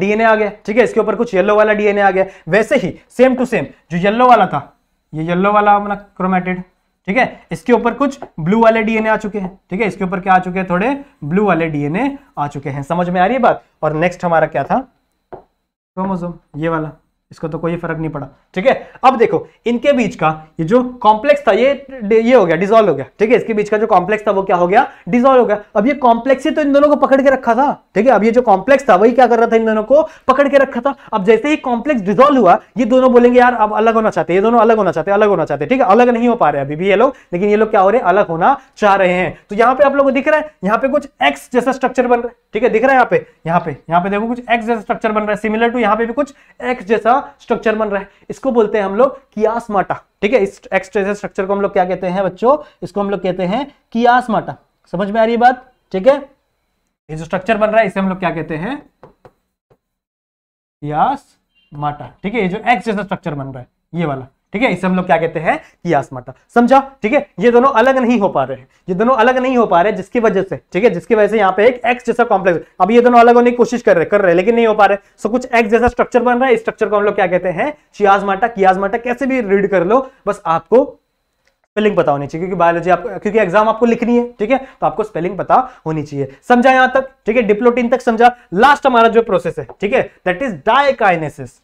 डीएनए uh, आ गया ठीक है इसके ऊपर कुछ येलो वाला डीएनए आ गया वैसे ही सेम टू सेम जो येलो वाला था ये येलो वाला अपना क्रोमेटेड ठीक है इसके ऊपर कुछ ब्लू वाले डीएनए आ चुके हैं ठीक है इसके ऊपर क्या आ चुके हैं थोड़े ब्लू वाले डीएनए आ चुके हैं समझ में आ रही है बात और नेक्स्ट हमारा क्या था क्रोमोजोम ये वाला इसको तो कोई फर्क नहीं पड़ा ठीक है अब देखो इनके बीच का ये जो कॉम्प्लेक्स था ये ये हो गया डिजोल्व हो गया ठीक है इसके बीच का जो कॉम्प्लेक्स था वो क्या हो गया डिजोल्व हो गया अब ये कॉम्प्लेक्स ही तो इन दोनों को पकड़ के रखा था ठीक है अब ये जो कॉम्प्लेक्स था वही क्या कर रहा था इन दोनों को पकड़ के रखा था अब जैसे ही कॉम्प्लेक्स डिजोल्व हुआ ये दोनों बोलेंगे यार अब अलग होना चाहते ये दोनों अलग होना चाहते अलग होना चाहते ठीक है अलग नहीं हो पा रहे अभी भी ये लोग लेकिन ये लोग क्या हो रहे हैं अलग होना चाह रहे हैं तो यहाँ पे आप लोग को दिख रहा है यहाँ पे कुछ एक्स जैसा स्ट्रक्चर बन रहा है ठीक है दिख रहा है यहाँ पे यहाँ पे यहाँ पे देखो कुछ एक्स जैसा स्ट्रक्चर बन रहा है सिमिलर टू यहाँ पे भी कुछ एक्स जैसा का स्ट्रक्चर बन रहा है इसको बोलते हैं हम लोग कियासमाटा ठीक है इस एक्सट्रेस स्ट्रक्चर को हम लोग क्या कहते हैं बच्चों इसको हम लोग कहते हैं कियासमाटा समझ में आ रही है बात ठीक है ये जो स्ट्रक्चर बन रहा है इसे हम लोग क्या कहते हैं कियास माटा ठीक है ये जो एक्स जैसा स्ट्रक्चर बन रहा है ये वाला ठीक है इसे हम लोग क्या कहते हैं कियास्मता समझा ठीक है ये दोनों अलग नहीं हो पा रहे हैं ये दोनों अलग नहीं हो पा रहे जिसकी वजह से ठीक है जिसकी वजह से यहाँ पे एक एक्स जैसा कॉम्प्लेक्स अब ये दोनों अलग होने की कोशिश कर रहे कर रहे लेकिन नहीं हो पा रहे सो कुछ एक्स जैसा स्ट्रक्चर बन रहा है इस स्ट्रक्चर को हम लोग क्या कहते हैं शियाजमाटा कियाजमाटा कैसे भी रीड कर लो बस आपको स्पेलिंग पता होनी चाहिए क्योंकि बायोलॉजी आपको क्योंकि एग्जाम आपको लिखनी है ठीक है तो आपको स्पेलिंग पता होनी चाहिए समझा यहां तक ठीक है डिप्लोटीन तक समझा लास्ट हमारा जो प्रोसेस है ठीक है दैट इज डायकाइनेसिस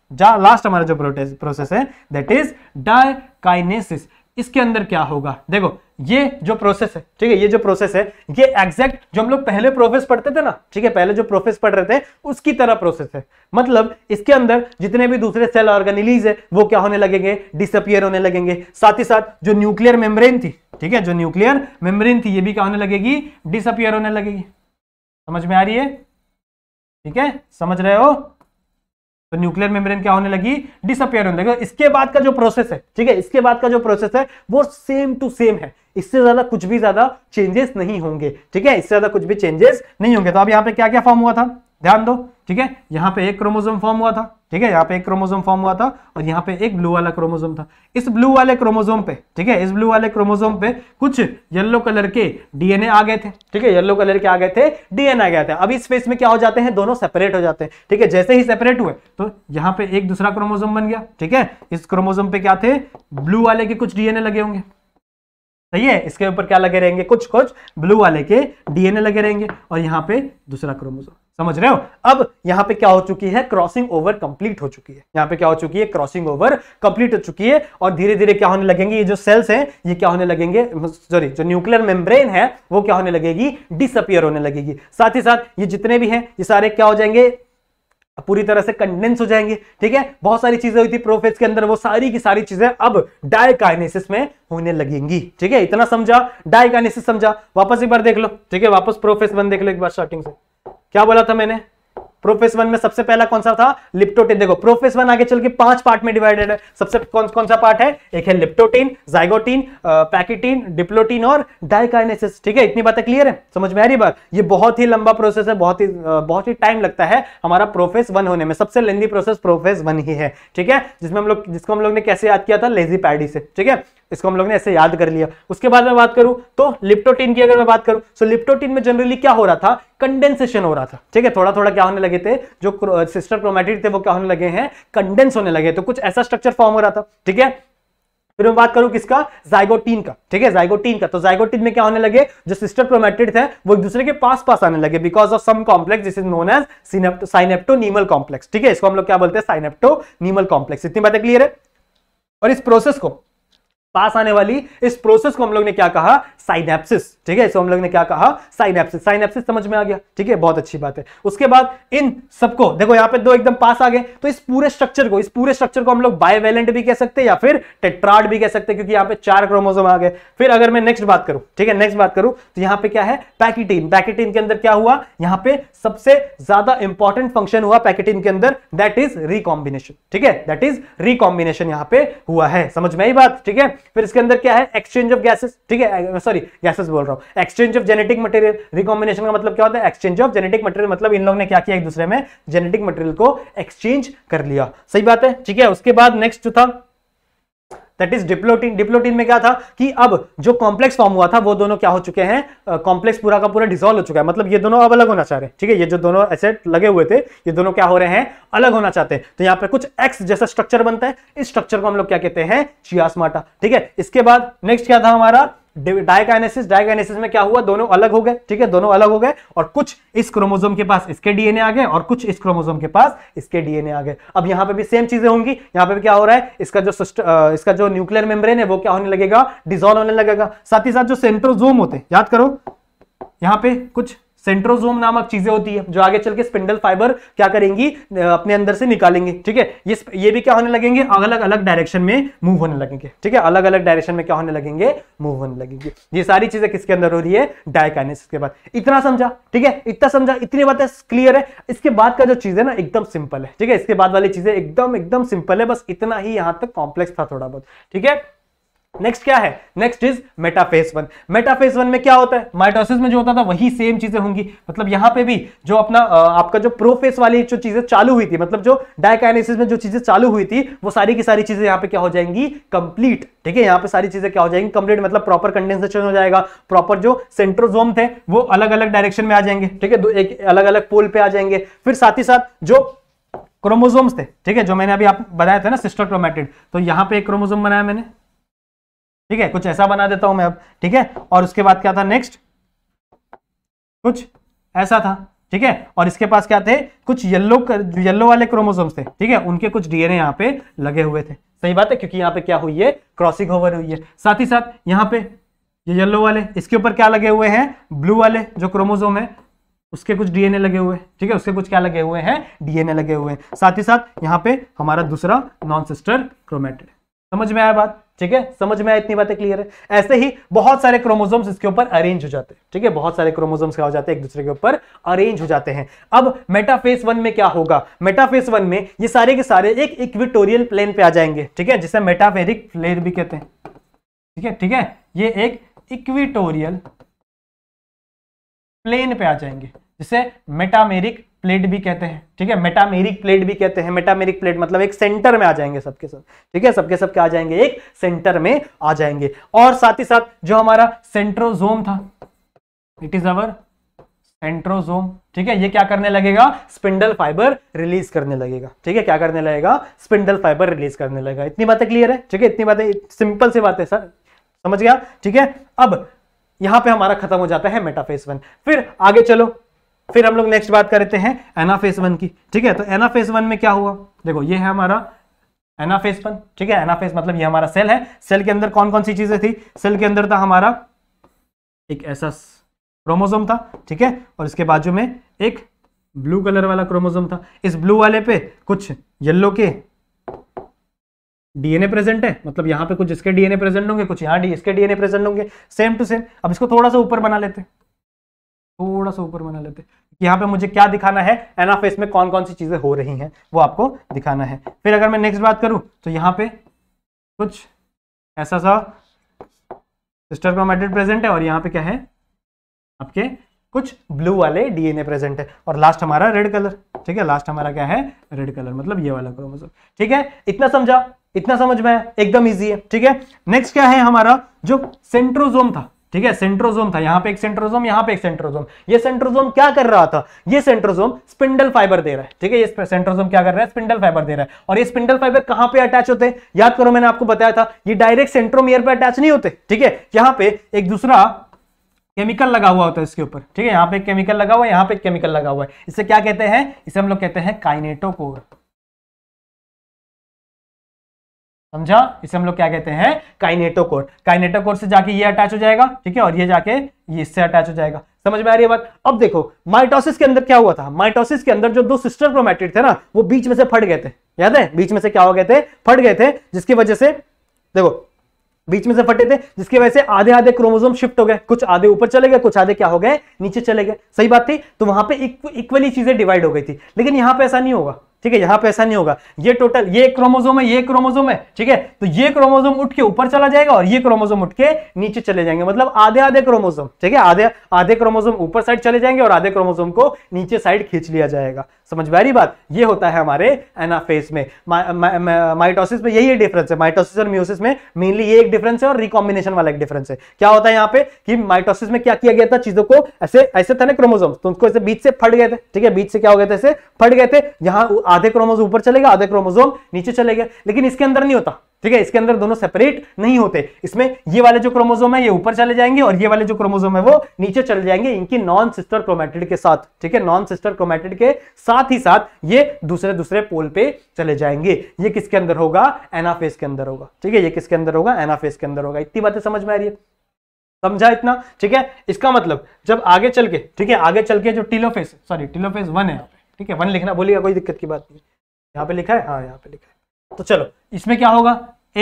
लास्ट हमारा जो प्रोसेस है दैट इज डायकाइनेसिस इसके अंदर क्या होगा देखो ये जो प्रोसेस है ठीक है ये जो प्रोसेस है ये एग्जैक्ट जो हम लोग पहले प्रोफेस पढ़ते थे ना ठीक है पहले जो प्रोफेस पढ़ रहे थे उसकी तरह प्रोसेस है मतलब इसके अंदर जितने भी दूसरे सेल ऑर्गेनिलीज है वो क्या होने लगेंगे डिसअपियर होने लगेंगे साथ ही साथ जो न्यूक्लियर मेम्ब्रेन थी ठीक है जो न्यूक्लियर मेम्ब्रेन थी ये भी क्या होने लगेगी डिसअपियर होने लगेगी समझ में आ रही है ठीक है समझ रहे हो तो न्यूक्लियर मेम्ब्रेन क्या होने लगी डिसअपेयर होने लगी इसके बाद का जो प्रोसेस है ठीक है इसके बाद का जो प्रोसेस है वो सेम टू सेम है इससे ज्यादा कुछ भी ज्यादा चेंजेस नहीं होंगे ठीक है इससे ज्यादा कुछ भी चेंजेस नहीं होंगे तो अब यहाँ पे क्या क्या फॉर्म हुआ था ध्यान दो ठीक है यहाँ पे एक क्रोमोजोम फॉर्म हुआ था ठीक है यहाँ पे एक क्रोमोजोम फॉर्म हुआ था और यहाँ पे एक ब्लू वाला क्रोमोजोम था इस ब्लू वाले क्रोमोजोम पे ठीक है इस ब्लू वाले क्रोमोजोम पे कुछ येलो कलर के डीएनए आ गए थे ठीक है येलो कलर के आ गए थे डीएनए आ गया था अब इस फेस में क्या हो जाते हैं दोनों सेपरेट हो जाते हैं ठीक है जैसे ही सेपरेट हुए तो यहाँ पे एक दूसरा क्रोमोजोम बन गया ठीक है इस क्रोमोजोम पे क्या थे ब्लू वाले के कुछ डीएनए लगे होंगे सही है इसके ऊपर क्या लगे रहेंगे कुछ कुछ ब्लू वाले के डीएनए लगे रहेंगे और यहाँ पे दूसरा क्रोमोजोम समझ रहे हो अब यहाँ पे क्या हो चुकी है क्रॉसिंग ओवर कंप्लीट हो चुकी है यहाँ पे क्या हो चुकी है क्रॉसिंग ओवर कंप्लीट हो चुकी है और धीरे धीरे क्या होने लगेंगे ये जो सेल्स हैं ये क्या होने लगेंगे सॉरी जो न्यूक्लियर मेम्ब्रेन है वो क्या होने लगेगी डिसअपियर होने लगेगी साथ ही साथ ये जितने भी हैं ये सारे क्या हो जाएंगे पूरी तरह से कंडेंस हो जाएंगे ठीक है बहुत सारी चीजें हुई थी प्रोफेज के अंदर वो सारी की सारी चीजें अब डायकाइनेसिस में होने लगेंगी ठीक है इतना समझा डायकाइनेसिस समझा वापस एक बार देख लो ठीक है वापस प्रोफेस बन देख लो एक बार स्टार्टिंग से क्या बोला था मैंने प्रोफेस वन में सबसे पहला कौन सा था लिप्टोटिन देखो प्रोफेस वन आगे चल के पांच पार्ट में डिवाइडेड है सबसे कौन कौन सा पार्ट है एक है लिप्टोटिन जाइगोटिन पैकेटिन डिप्लोटिन और डायकाइनेसिस ठीक है इतनी बातें क्लियर है समझ में आ रही बात ये बहुत ही लंबा प्रोसेस है बहुत ही बहुत ही टाइम लगता है हमारा प्रोफेस वन होने में सबसे लेंदी प्रोसेस प्रोफेस वन ही है ठीक है जिसमें हम लोग जिसको हम लोग ने कैसे याद किया था लेजी पैडी से ठीक है इसको हम लोग ने ऐसे याद कर लिया उसके बाद में बात करूं तो लिप्टोटीन की अगर मैं बात करूं तो लिप्टोटीन में जनरली क्या हो रहा था कंडेंसेशन हो रहा था ठीक है थोड़ा थोड़ा क्या होने लगे थे जो सिस्टर क्रोमेटिड uh, थे वो क्या होने लगे हैं कंडेंस होने लगे तो कुछ ऐसा स्ट्रक्चर फॉर्म हो रहा था ठीक है फिर मैं बात करूं किसका जाइगोटीन का ठीक है जाइगोटीन का तो जाइगोटीन में क्या होने लगे जो सिस्टर क्रोमेटिड थे वो एक दूसरे के पास पास आने लगे because of some complex this is known as synaptonemal complex ठीक है इसको हम लोग क्या बोलते हैं साइनेप्टो नीमल कॉम्प्लेक्स इतनी बातें क्लियर है और इस प्रोसेस को पास आने वाली इस प्रोसेस को हम लोग ने क्या कहा साइनेप्सिस ठीक है सो हम लोग ने क्या कहा साइनेप्सिस साइनेप्सिस समझ में आ गया ठीक है बहुत अच्छी बात है उसके बाद इन सबको देखो यहाँ पे दो एकदम पास आ गए तो इस पूरे स्ट्रक्चर को इस पूरे स्ट्रक्चर को हम लोग बायोवेलेंट भी कह सकते हैं या फिर टेट्राड भी कह सकते हैं क्योंकि यहाँ पे चार क्रोमोजोम आ गए फिर अगर मैं नेक्स्ट बात करूं ठीक है नेक्स्ट बात करूं तो यहाँ पे क्या है पैकेटिन पैकेटिन के अंदर क्या हुआ यहाँ पे सबसे ज्यादा इंपॉर्टेंट फंक्शन हुआ पैकेटिन के अंदर दैट इज रिकॉम्बिनेशन ठीक है दैट इज रिकॉम्बिनेशन यहाँ पे हुआ है समझ में आई बात ठीक है फिर इसके अंदर क्या है एक्सचेंज ऑफ गैसेस ठीक है सॉरी गैसेस बोल रहा हूँ exchange of genetic material recombination का मतलब क्या होता है एक्सचेंज ऑफ जेनेटिक मटेरियल मतलब इन लोग ने क्या किया एक दूसरे में जेनेटिक मटेरियल को एक्सचेंज कर लिया सही बात है ठीक है उसके बाद नेक्स्ट जो था That is diplotin. Diplotin में क्या था कि अब जो कॉम्प्लेक्स फॉर्म हुआ था वो दोनों क्या हो चुके हैं कॉम्प्लेक्स uh, पूरा का पूरा डिसॉल्व हो चुका है मतलब ये दोनों अब अलग होना चाह रहे हैं ठीक है ये जो दोनों एसेट लगे हुए थे ये दोनों क्या हो रहे हैं अलग होना चाहते हैं तो यहाँ पे कुछ एक्स जैसा स्ट्रक्चर बनता है इस स्ट्रक्चर को हम लोग क्या कहते हैं चियासमाटा ठीक है इसके बाद नेक्स्ट क्या था हमारा डायकाइनेसिस डायकाइनेसिस में क्या हुआ दोनों अलग हो गए ठीक है दोनों अलग हो गए और कुछ इस क्रोमोजोम के पास इसके डीएनए आ गए और कुछ इस क्रोमोजोम के पास इसके डीएनए आ गए अब यहां पे भी सेम चीजें होंगी यहां पे भी क्या हो रहा है इसका जो इसका जो न्यूक्लियर मेम्ब्रेन है वो क्या होने लगेगा डिजोल्व होने लगेगा साथ ही साथ जो सेंट्रोजोम होते हैं याद करो यहां पर कुछ सेंट्रोजोम नामक चीजें होती है जो आगे चल के स्पिंडल फाइबर क्या करेंगी अपने अंदर से निकालेंगे ठीक है ये ये भी क्या होने लगेंगे अलग अलग डायरेक्शन में मूव होने लगेंगे ठीक है अलग अलग डायरेक्शन में क्या होने लगेंगे मूव होने लगेंगे ये सारी चीजें किसके अंदर हो रही है डायकाइनेसिस के बाद इतना समझा ठीक है इतना समझा इतनी बात क्लियर है इसके बाद का जो चीज है ना एकदम सिंपल है ठीक है इसके बाद वाली चीजें एकदम एकदम सिंपल है बस इतना ही यहां तक कॉम्प्लेक्स था थोड़ा बहुत ठीक है नेक्स्ट क्या है next is metaphase one metaphase one में क्या होता है माइटोसिस में जो होता था वही सेम चीजें होंगी मतलब यहां पे भी जो अपना आपका जो प्रोफेस वाली जो चीजें चालू हुई थी मतलब जो डायकाइनेसिस में जो चीजें चालू हुई थी वो सारी की सारी चीजें यहां पे क्या हो जाएंगी कंप्लीट ठीक है यहां पे सारी चीजें क्या हो जाएंगी कंप्लीट मतलब प्रॉपर कंडेंसेशन हो जाएगा प्रॉपर जो सेंट्रोजोम थे वो अलग अलग डायरेक्शन में आ जाएंगे ठीक है एक अलग अलग पोल पे आ जाएंगे फिर साथ ही साथ जो क्रोमोजोम्स थे ठीक है जो मैंने अभी आप बताया था ना सिस्टर क्रोमेटेड तो यहां पे एक क्रोमोजोम बनाया मैंने ठीक है कुछ ऐसा बना देता हूं मैं अब ठीक है और उसके बाद क्या था नेक्स्ट कुछ ऐसा था ठीक है और इसके पास क्या थे कुछ येल्लो येल्लो वाले क्रोमोसोम्स थे ठीक है उनके कुछ डीएनए यहाँ पे लगे हुए थे सही बात है क्योंकि यहाँ पे क्या हुई है क्रॉसिंग ओवर हुई है साथ ही साथ यहाँ पे ये येल्लो वाले इसके ऊपर क्या लगे हुए हैं ब्लू वाले जो क्रोमोजोम है उसके कुछ डीएनए लगे हुए हैं ठीक है उसके कुछ क्या लगे हुए हैं डीएनए लगे हुए हैं साथ ही साथ यहाँ पे हमारा दूसरा नॉन सिस्टर क्रोमेटेड समझ में आया बात ठीक है समझ में आए इतनी बातें क्लियर है ऐसे ही बहुत सारे क्रोमोजोम्स इसके ऊपर अरेंज हो जाते हैं ठीक है बहुत सारे क्रोमोजोम्स क्या हो जाते हैं एक दूसरे के ऊपर अरेंज हो जाते हैं अब मेटाफेस वन में क्या होगा मेटाफेस वन में ये सारे के सारे एक इक्विटोरियल प्लेन पे आ जाएंगे ठीक है जिसे मेटाफेरिक फ्लेयर भी कहते हैं ठीक है ठीक है ये एक इक्विटोरियल प्लेन पे आ जाएंगे जिसे मेटामेरिक प्लेट भी कहते हैं ठीक है मेटामेरिक प्लेट भी कहते हैं मेटामेरिक प्लेट मतलब एक सेंटर में आ जाएंगे सबके सब ठीक है सबके सब क्या आ जाएंगे एक सेंटर में आ जाएंगे और साथ ही साथ जो हमारा सेंट्रोजोम था इट इज अवर सेंट्रोजोम ठीक है ये क्या करने लगेगा स्पिंडल फाइबर रिलीज करने लगेगा ठीक है क्या करने लगेगा स्पिंडल फाइबर रिलीज करने लगेगा इतनी बातें क्लियर है ठीक है इतनी बातें सिंपल सी बात है सर समझ गया ठीक है अब यहां पे हमारा खत्म हो जाता है मेटाफेस वन फिर आगे चलो फिर हम लोग नेक्स्ट बात करते हैं एनाफेस वन की ठीक है तो एनाफेस वन में क्या हुआ देखो ये है हमारा एनाफेस वन ठीक है एनाफेस मतलब ये हमारा सेल है सेल के अंदर कौन कौन सी चीजें थी सेल के अंदर था हमारा एक ऐसा क्रोमोजोम था ठीक है और इसके बाजू में एक ब्लू कलर वाला क्रोमोजोम था इस ब्लू वाले पे कुछ येल्लो के डीएनए प्रेजेंट है मतलब यहाँ पे कुछ इसके डीएनए प्रेजेंट होंगे कुछ यहाँ डी इसके डीएनए प्रेजेंट होंगे सेम टू सेम अब इसको थोड़ा सा ऊपर बना लेते हैं थोड़ा सा ऊपर बना लेते यहाँ पे मुझे क्या दिखाना है एनाफेस में कौन कौन सी चीजें हो रही हैं वो आपको दिखाना है फिर अगर मैं नेक्स्ट बात करूं तो यहाँ पे कुछ ऐसा सा सिस्टर क्रोमेटेड प्रेजेंट है और यहाँ पे क्या है आपके कुछ ब्लू वाले डीएनए प्रेजेंट है और लास्ट हमारा रेड कलर ठीक है लास्ट हमारा क्या है रेड कलर मतलब ये वाला क्रोमोसोम ठीक है इतना समझा इतना समझ में एकदम इजी है ठीक है नेक्स्ट क्या है हमारा जो सेंट्रोजोम था ठीक है सेंट्रोजोम था यहां पे एक सेंट्रोजोम यहां पे एक सेंट्रोजोम ये सेंट्रोजोम क्या कर रहा था ये सेंट्रोजोम स्पिंडल फाइबर दे रहा है ठीक है ये सेंट्रोजोम क्या कर रहा है स्पिंडल फाइबर दे रहा है और ये स्पिंडल फाइबर कहां पे अटैच होते हैं याद करो मैंने आपको बताया था ये डायरेक्ट सेंट्रोमियर पे अटैच नहीं होते ठीक है यहां पर एक दूसरा केमिकल लगा हुआ होता है इसके ऊपर ठीक है यहाँ पे केमिकल लगा हुआ है यहां पर केमिकल लगा हुआ है इसे क्या कहते हैं इसे हम लोग कहते हैं काइनेटोकोर समझा इसे हम लोग क्या कहते हैं काइनेटोकोर काइनेटोकोर से जाके ये अटैच हो जाएगा ठीक है और ये जाके ये इससे अटैच हो जाएगा समझ में आ रही है बात अब देखो माइटोसिस के अंदर क्या हुआ था माइटोसिस के अंदर जो दो सिस्टर क्रोमेटिड थे ना वो बीच में से फट गए थे याद है बीच में से क्या हो गए थे फट गए थे जिसकी वजह से देखो बीच में से फटे थे जिसकी वजह से आधे आधे क्रोमोसोम शिफ्ट हो गए कुछ आधे ऊपर चले गए कुछ आधे क्या हो गए नीचे चले गए सही बात थी तो वहां पे इक्वली चीजें डिवाइड हो गई थी लेकिन यहां पे ऐसा नहीं होगा ठीक है यहां पे ऐसा नहीं होगा ये टोटल ये क्रोमोजोम है ये क्रोमोजोम है ठीक है तो ये क्रोमोजोम उठ के ऊपर चला जाएगा और ये क्रोमोजोम उठ के नीचे चले जाएंगे मतलब आधे आधे क्रोमोजोम ठीक है आधे आधे क्रोमोजोम ऊपर साइड चले जाएंगे और आधे क्रोमोजोम को नीचे साइड खींच लिया जाएगा समझ में बात ये होता है हमारे एनाफेस में माइटोसिस में यही डिफरेंस है माइटोसिस और म्यूसिस में मेनली ये एक डिफरेंस है और रिकॉम्बिनेशन वाला एक डिफरेंस है क्या होता है यहाँ पे कि माइटोसिस में क्या किया गया था चीजों को ऐसे ऐसे था ना क्रोमोजोम तो उसको ऐसे बीच से फट गए थे ठीक है बीच से क्या हो गए था ऐसे फट गए थे यहाँ आधे क्रोमोजोम ऊपर चलेगा आधे क्रोमोजोम नीचे चलेगा लेकिन इसके अंदर नहीं होता ठीक है इसके अंदर दोनों सेपरेट नहीं होते इसमें ये वाले जो क्रोमोजोम है ये ऊपर चले जाएंगे और ये वाले जो क्रोमोजोम है वो नीचे चले जाएंगे इनकी नॉन सिस्टर क्रोमेटेड के साथ ठीक है नॉन सिस्टर क्रोमेटेड के साथ ही साथ ये दूसरे दूसरे पोल पे चले जाएंगे ये किसके अंदर होगा एनाफेस के अंदर होगा ठीक है ये किसके अंदर होगा एनाफेस के अंदर होगा इतनी बातें समझ में आ रही है समझा इतना ठीक है इसका मतलब जब आगे चल के ठीक है आगे चल के जो टीलोफेस सॉरी टीलोफेस वन है यहाँ पे ठीक है वन लिखना बोलिएगा कोई दिक्कत की बात नहीं यहाँ पे लिखा है हाँ यहाँ पे लिखा है तो चलो इसमें क्या होगा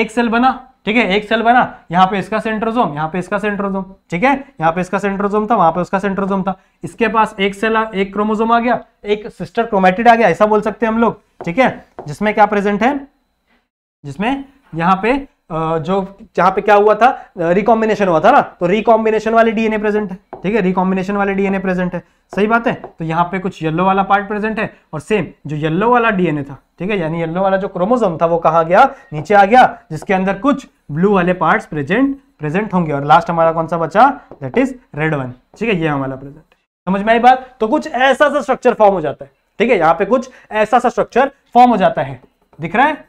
एक सेल बना ठीक है एक सेल बना यहाँ पे इसका सेंट्रोजोम यहाँ पे इसका सेंट्रोजोम ठीक है यहाँ पे इसका सेंट्रोजोम था वहां पे उसका सेंट्रोजोम था इसके पास एक सेल आ, एक क्रोमोजोम आ गया एक सिस्टर क्रोमेटिड आ गया ऐसा बोल सकते हैं हम लोग ठीक है जिसमें क्या प्रेजेंट है जिसमें यहाँ पे जो जहां पे क्या हुआ था रिकॉम्बिनेशन हुआ था ना तो रिकॉम्बिनेशन वाले डीएनए प्रेजेंट है ठीक है रिकॉम्बिनेशन वाले डीएनए प्रेजेंट है सही बात है तो यहाँ पे कुछ येलो वाला पार्ट प्रेजेंट है और सेम जो येलो वाला डीएनए था ठीक है यानी येलो वाला जो क्रोमोजोम था वो कहा गया नीचे आ गया जिसके अंदर कुछ ब्लू वाले पार्ट प्रेजेंट प्रेजेंट होंगे और लास्ट हमारा कौन सा बचा दैट इज रेड वन ठीक है ये हमारा प्रेजेंट समझ में आई बात तो कुछ ऐसा सा स्ट्रक्चर फॉर्म हो जाता है ठीक है यहाँ पे कुछ ऐसा सा स्ट्रक्चर फॉर्म हो जाता है दिख रहा है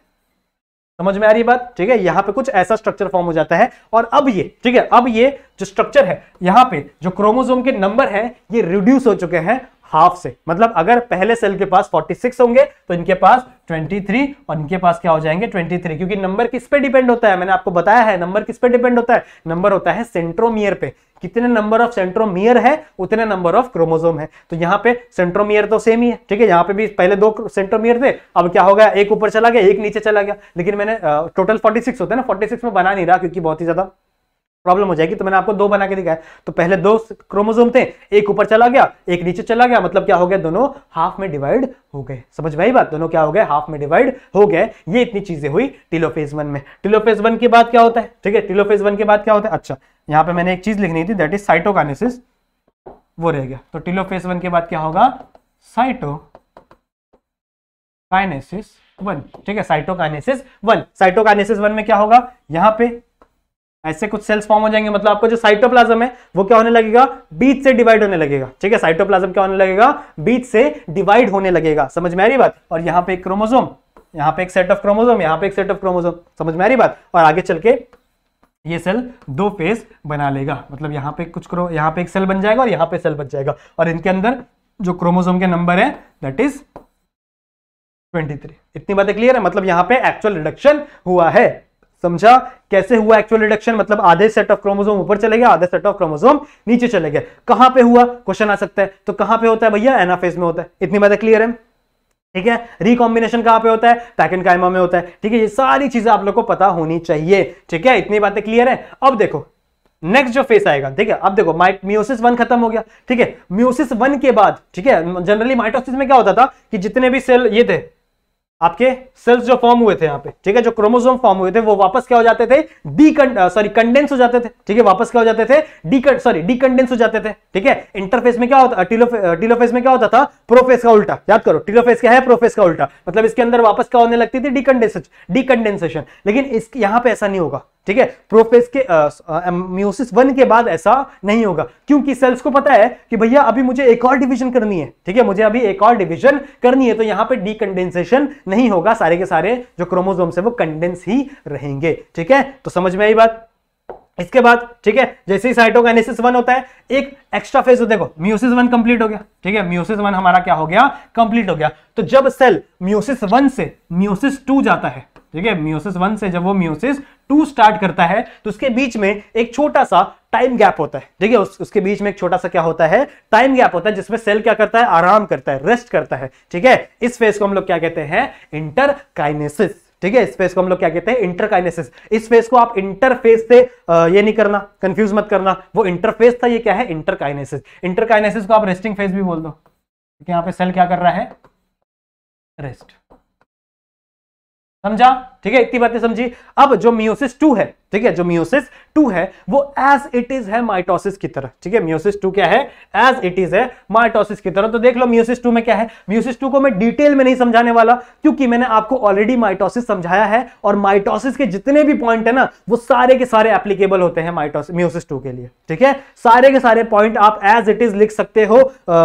समझ में आ रही बात ठीक है यहाँ पे कुछ ऐसा स्ट्रक्चर फॉर्म हो जाता है और अब ये ठीक है अब ये जो स्ट्रक्चर है यहाँ पे जो क्रोमोजोम के नंबर है ये रिड्यूस हो चुके हैं हाफ से मतलब अगर पहले सेल के पास 46 होंगे तो इनके पास 23 और इनके पास क्या हो जाएंगे 23 क्योंकि नंबर किस पे डिपेंड होता है मैंने आपको बताया है नंबर किस पे डिपेंड होता है नंबर होता है सेंट्रोमियर पे कितने नंबर ऑफ सेंट्रोमियर है उतने नंबर ऑफ क्रोमोजोम है तो यहाँ पे सेंट्रोमियर तो सेम ही है ठीक है यहाँ पे भी पहले दो सेंट्रोमियर थे अब क्या हो गया एक ऊपर चला गया एक नीचे चला गया लेकिन मैंने टोटल फोर्टी होता है ना फोर्टी में बना नहीं रहा क्योंकि बहुत ही ज्यादा प्रॉब्लम हो जाएगी तो मैंने आपको दो बना के दिखाया तो पहले दो क्रोमोजोम थे एक ऊपर चला गया एक नीचे चला गया मतलब क्या हो गया दोनों हाफ में डिवाइड हो गए समझ में आई बात दोनों क्या हो गए हाफ में डिवाइड हो गए ये इतनी चीजें हुई टिलोफेज वन में टिलोफेज वन के बाद क्या होता है ठीक है टिलोफेज वन के बाद क्या होता है अच्छा यहाँ पे मैंने एक चीज लिखनी थी दैट इज साइटोकानेसिस वो रह गया तो टिलोफेज वन के बाद क्या होगा साइटो काइनेसिस वन ठीक है साइटोकाइनेसिस वन साइटोकाइनेसिस वन में क्या होगा यहाँ पे ऐसे कुछ सेल्स फॉर्म हो जाएंगे मतलब आपको जो साइटोप्लाज्म है वो क्या होने लगेगा बीच से डिवाइड होने लगेगा ठीक है साइटोप्लाज्म क्या होने लगेगा बीच से डिवाइड होने लगेगा समझ में आ रही बात और यहाँ पे एक क्रोमोजोम यहाँ पे एक सेट ऑफ क्रोमोजोम यहाँ पे एक सेट ऑफ क्रोमोजोम समझ में आ रही बात और आगे चल के ये सेल दो फेस बना लेगा मतलब यहाँ पे कुछ क्रो यहाँ पे एक सेल बन जाएगा और यहाँ पे सेल बन जाएगा और इनके अंदर जो क्रोमोजोम के नंबर है दैट इज 23 इतनी बातें क्लियर है मतलब यहाँ पे एक्चुअल रिडक्शन हुआ है समझा कैसे हुआ एक्चुअल रिडक्शन मतलब आधे सेट ऑफ क्रोमोसोम ऊपर चले गए आधे सेट ऑफ क्रोमोसोम नीचे चले गए कहां पे हुआ क्वेश्चन आ सकता है तो कहां पे होता है भैया एनाफेज में होता है इतनी बातें क्लियर है ठीक है रिकॉम्बिनेशन कहां पे होता है पैकेट कायमा में होता है ठीक है ये सारी चीजें आप लोग को पता होनी चाहिए ठीक है इतनी बातें क्लियर है अब देखो नेक्स्ट जो फेस आएगा ठीक है अब देखो म्यूसिस वन खत्म हो गया ठीक है म्यूसिस वन के बाद ठीक है जनरली माइटोसिस में क्या होता था कि जितने भी सेल ये थे आपके सेल्स जो फॉर्म हुए थे यहाँ पे ठीक है जो क्रोमोसोम फॉर्म हुए थे वो वापस क्या हो जाते थे डी सॉरी कंडेंस हो जाते थे ठीक है वापस क्या हो जाते थे डी सॉरी डी कंडेंस हो जाते थे ठीक है इंटरफेस में क्या होता टीलोफेस में क्या होता था प्रोफेस का उल्टा याद करो टीलोफेस क्या है प्रोफेस का उल्टा मतलब इसके अंदर वापस क्या होने लगती थी डीकंडेंसेशन डीकंडेंसेशन लेकिन इस यहाँ पे ऐसा नहीं होगा ठीक है प्रोफेस के म्यूसिस वन के बाद ऐसा नहीं होगा क्योंकि सेल्स को पता है कि भैया अभी मुझे एक और डिवीजन करनी है ठीक है मुझे अभी एक और डिवीजन करनी है तो यहां पे डीकंडेंसेशन नहीं होगा सारे के सारे जो क्रोमोजोम्स है वो कंडेंस ही रहेंगे ठीक है तो समझ में आई बात इसके बाद ठीक है जैसे ही साइटोकाइनेसिस वन होता है एक एक्स्ट्रा फेज देखो म्यूसिस वन कंप्लीट हो गया ठीक है म्यूसिस वन हमारा क्या हो गया कंप्लीट हो गया तो जब सेल म्यूसिस वन से म्यूसिस टू जाता है ठीक है म्यूसिस वन से जब वो म्यूसिस टू स्टार्ट करता है तो उसके बीच में एक छोटा सा टाइम गैप होता है देखिए उस, उसके बीच में एक छोटा सा क्या होता है टाइम गैप होता है जिसमें सेल क्या करता है आराम करता है रेस्ट करता है ठीक है इस फेज को हम लोग क्या कहते हैं इंटरकाइनेसिस ठीक है इस फेज को हम लोग क्या कहते हैं इंटरकाइनेसिस इस फेज को आप इंटरफेस से ये नहीं करना कंफ्यूज मत करना वो इंटरफेस था ये क्या है इंटरकाइनेसिस इंटरकाइनेसिस को आप रेस्टिंग फेज भी बोल दो यहां पे सेल क्या कर रहा है रेस्ट समझा ठीक है इतनी बातें समझी अब जो मियोसिस टू है ठीक है जो मियोसिस टू है वो एज इट इज है माइटोसिस की तरह ठीक है मियोसिस टू क्या है एज इट इज है माइटोसिस की तरह तो देख लो मियोसिस टू में क्या है मियोसिस टू को मैं डिटेल में नहीं समझाने वाला क्योंकि मैंने आपको ऑलरेडी माइटोसिस समझाया है और माइटोसिस के जितने भी पॉइंट है ना वो सारे के सारे एप्लीकेबल होते हैं माइटोसिस मियोसिस टू के लिए ठीक है सारे के सारे पॉइंट आप एज इट इज लिख सकते हो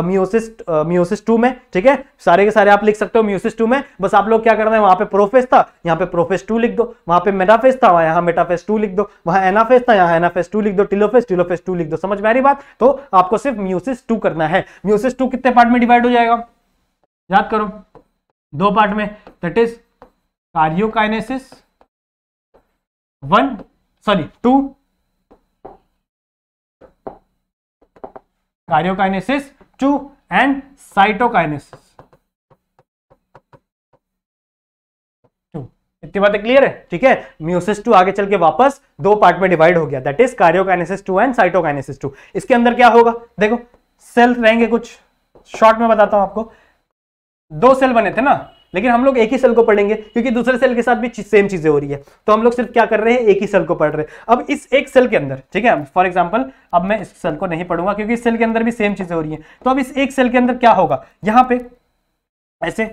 मियोसिस मियोसिस टू में ठीक है सारे के सारे आप लिख सकते हो मियोसिस टू में बस आप लोग क्या करना है वहां पर प्रोफेस था यहाँ पे प्रोफेस टू लिख दो वहां पर मेटाफेस था यहाँ मेटाफेस टू टू लिख दो वहां एनाफेस था यहाँ एनाफेस टू लिख दो टिलोफेस टिलोफेस टू लिख दो समझ में आ रही बात तो आपको सिर्फ म्यूसिस टू करना है म्यूसिस टू कितने पार्ट में डिवाइड हो जाएगा याद करो दो पार्ट में that is karyokinesis one sorry two karyokinesis two and cytokinesis इतनी बातें क्लियर है ठीक है म्यूसिस टू आगे चल के वापस दो पार्ट में डिवाइड हो गया that is karyokinesis two and cytokinesis two इसके अंदर क्या होगा देखो सेल रहेंगे कुछ शॉर्ट में बताता हूं आपको दो सेल बने थे ना लेकिन हम लोग एक ही सेल को पढ़ेंगे क्योंकि दूसरे सेल के साथ भी सेम चीजें हो रही है तो हम लोग सिर्फ क्या कर रहे हैं एक ही सेल को पढ़ रहे हैं अब इस एक सेल के अंदर ठीक है फॉर एग्जांपल अब मैं इस सेल को नहीं पढ़ूंगा क्योंकि इस सेल के अंदर भी सेम चीजें हो रही है तो अब इस एक सेल के अंदर क्या होगा यहां पे ऐसे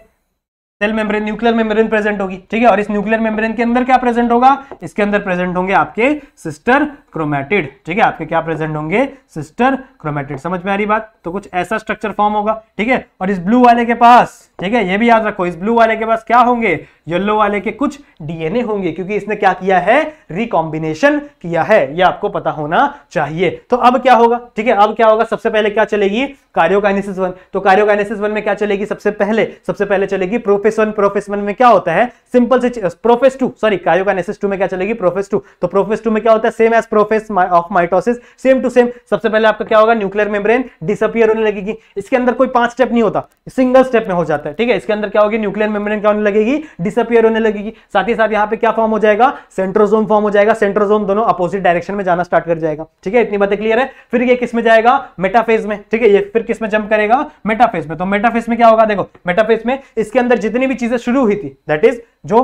cell membrane nuclear membrane present होगी ठीक है और इस न्यूक्लियर मेम्ब्रेन के अंदर क्या प्रेजेंट होगा इसके अंदर प्रेजेंट होंगे आपके सिस्टर क्रोमेटिड ठीक है आपके क्या प्रेजेंट होंगे सिस्टर क्रोमेटिड समझ में आ रही बात तो कुछ ऐसा स्ट्रक्चर फॉर्म होगा ठीक है और इस ब्लू वाले के पास ठीक है ये भी याद रखो इस ब्लू वाले के पास क्या होंगे येल्लो वाले के कुछ डीएनए होंगे क्योंकि इसने क्या किया है रिकॉम्बिनेशन किया है ये आपको पता होना चाहिए तो अब क्या होगा ठीक है अब क्या होगा सबसे पहले क्या चलेगी कार्योकाइनेसिस वन तो कार्योकाइनेसिस वन में क्या चलेगी सबसे पहले सबसे पहले चलेगी prophase prophase one prophase one में क्या होता है सिंपल से prophase two sorry karyokinesis two में क्या चलेगी प्रोफेस टू तो प्रोफेस टू में क्या होता है same as prophase of mitosis same to same सबसे पहले आपका क्या होगा न्यूक्लियर मेम्ब्रेन डिसअपियर होने लगेगी इसके अंदर कोई पांच स्टेप नहीं होता सिंगल स्टेप में हो जाता है ठीक है इसके अंदर क्या होगी न्यूक्लियर मेम्ब्रेन क्या होने लगेगी डिसअपियर होने लगेगी साथ ही साथ यहाँ पे क्या फॉर्म हो जाएगा सेंट्रोजोम फॉर्म हो जाएगा सेंट्रोजोम दोनों अपोजिट डायरेक्शन में जाना स्टार्ट कर जाएगा ठीक है इतनी बातें क्लियर है फिर ये किस में जाएगा मेटाफेज में ठीक है ये फिर किस में जंप करेगा मेटाफेज में तो मेटाफेज में क्या होगा देखो मेटाफेज में इसके अंदर जितनी भी चीजें शुरू हुई थी दैट इज जो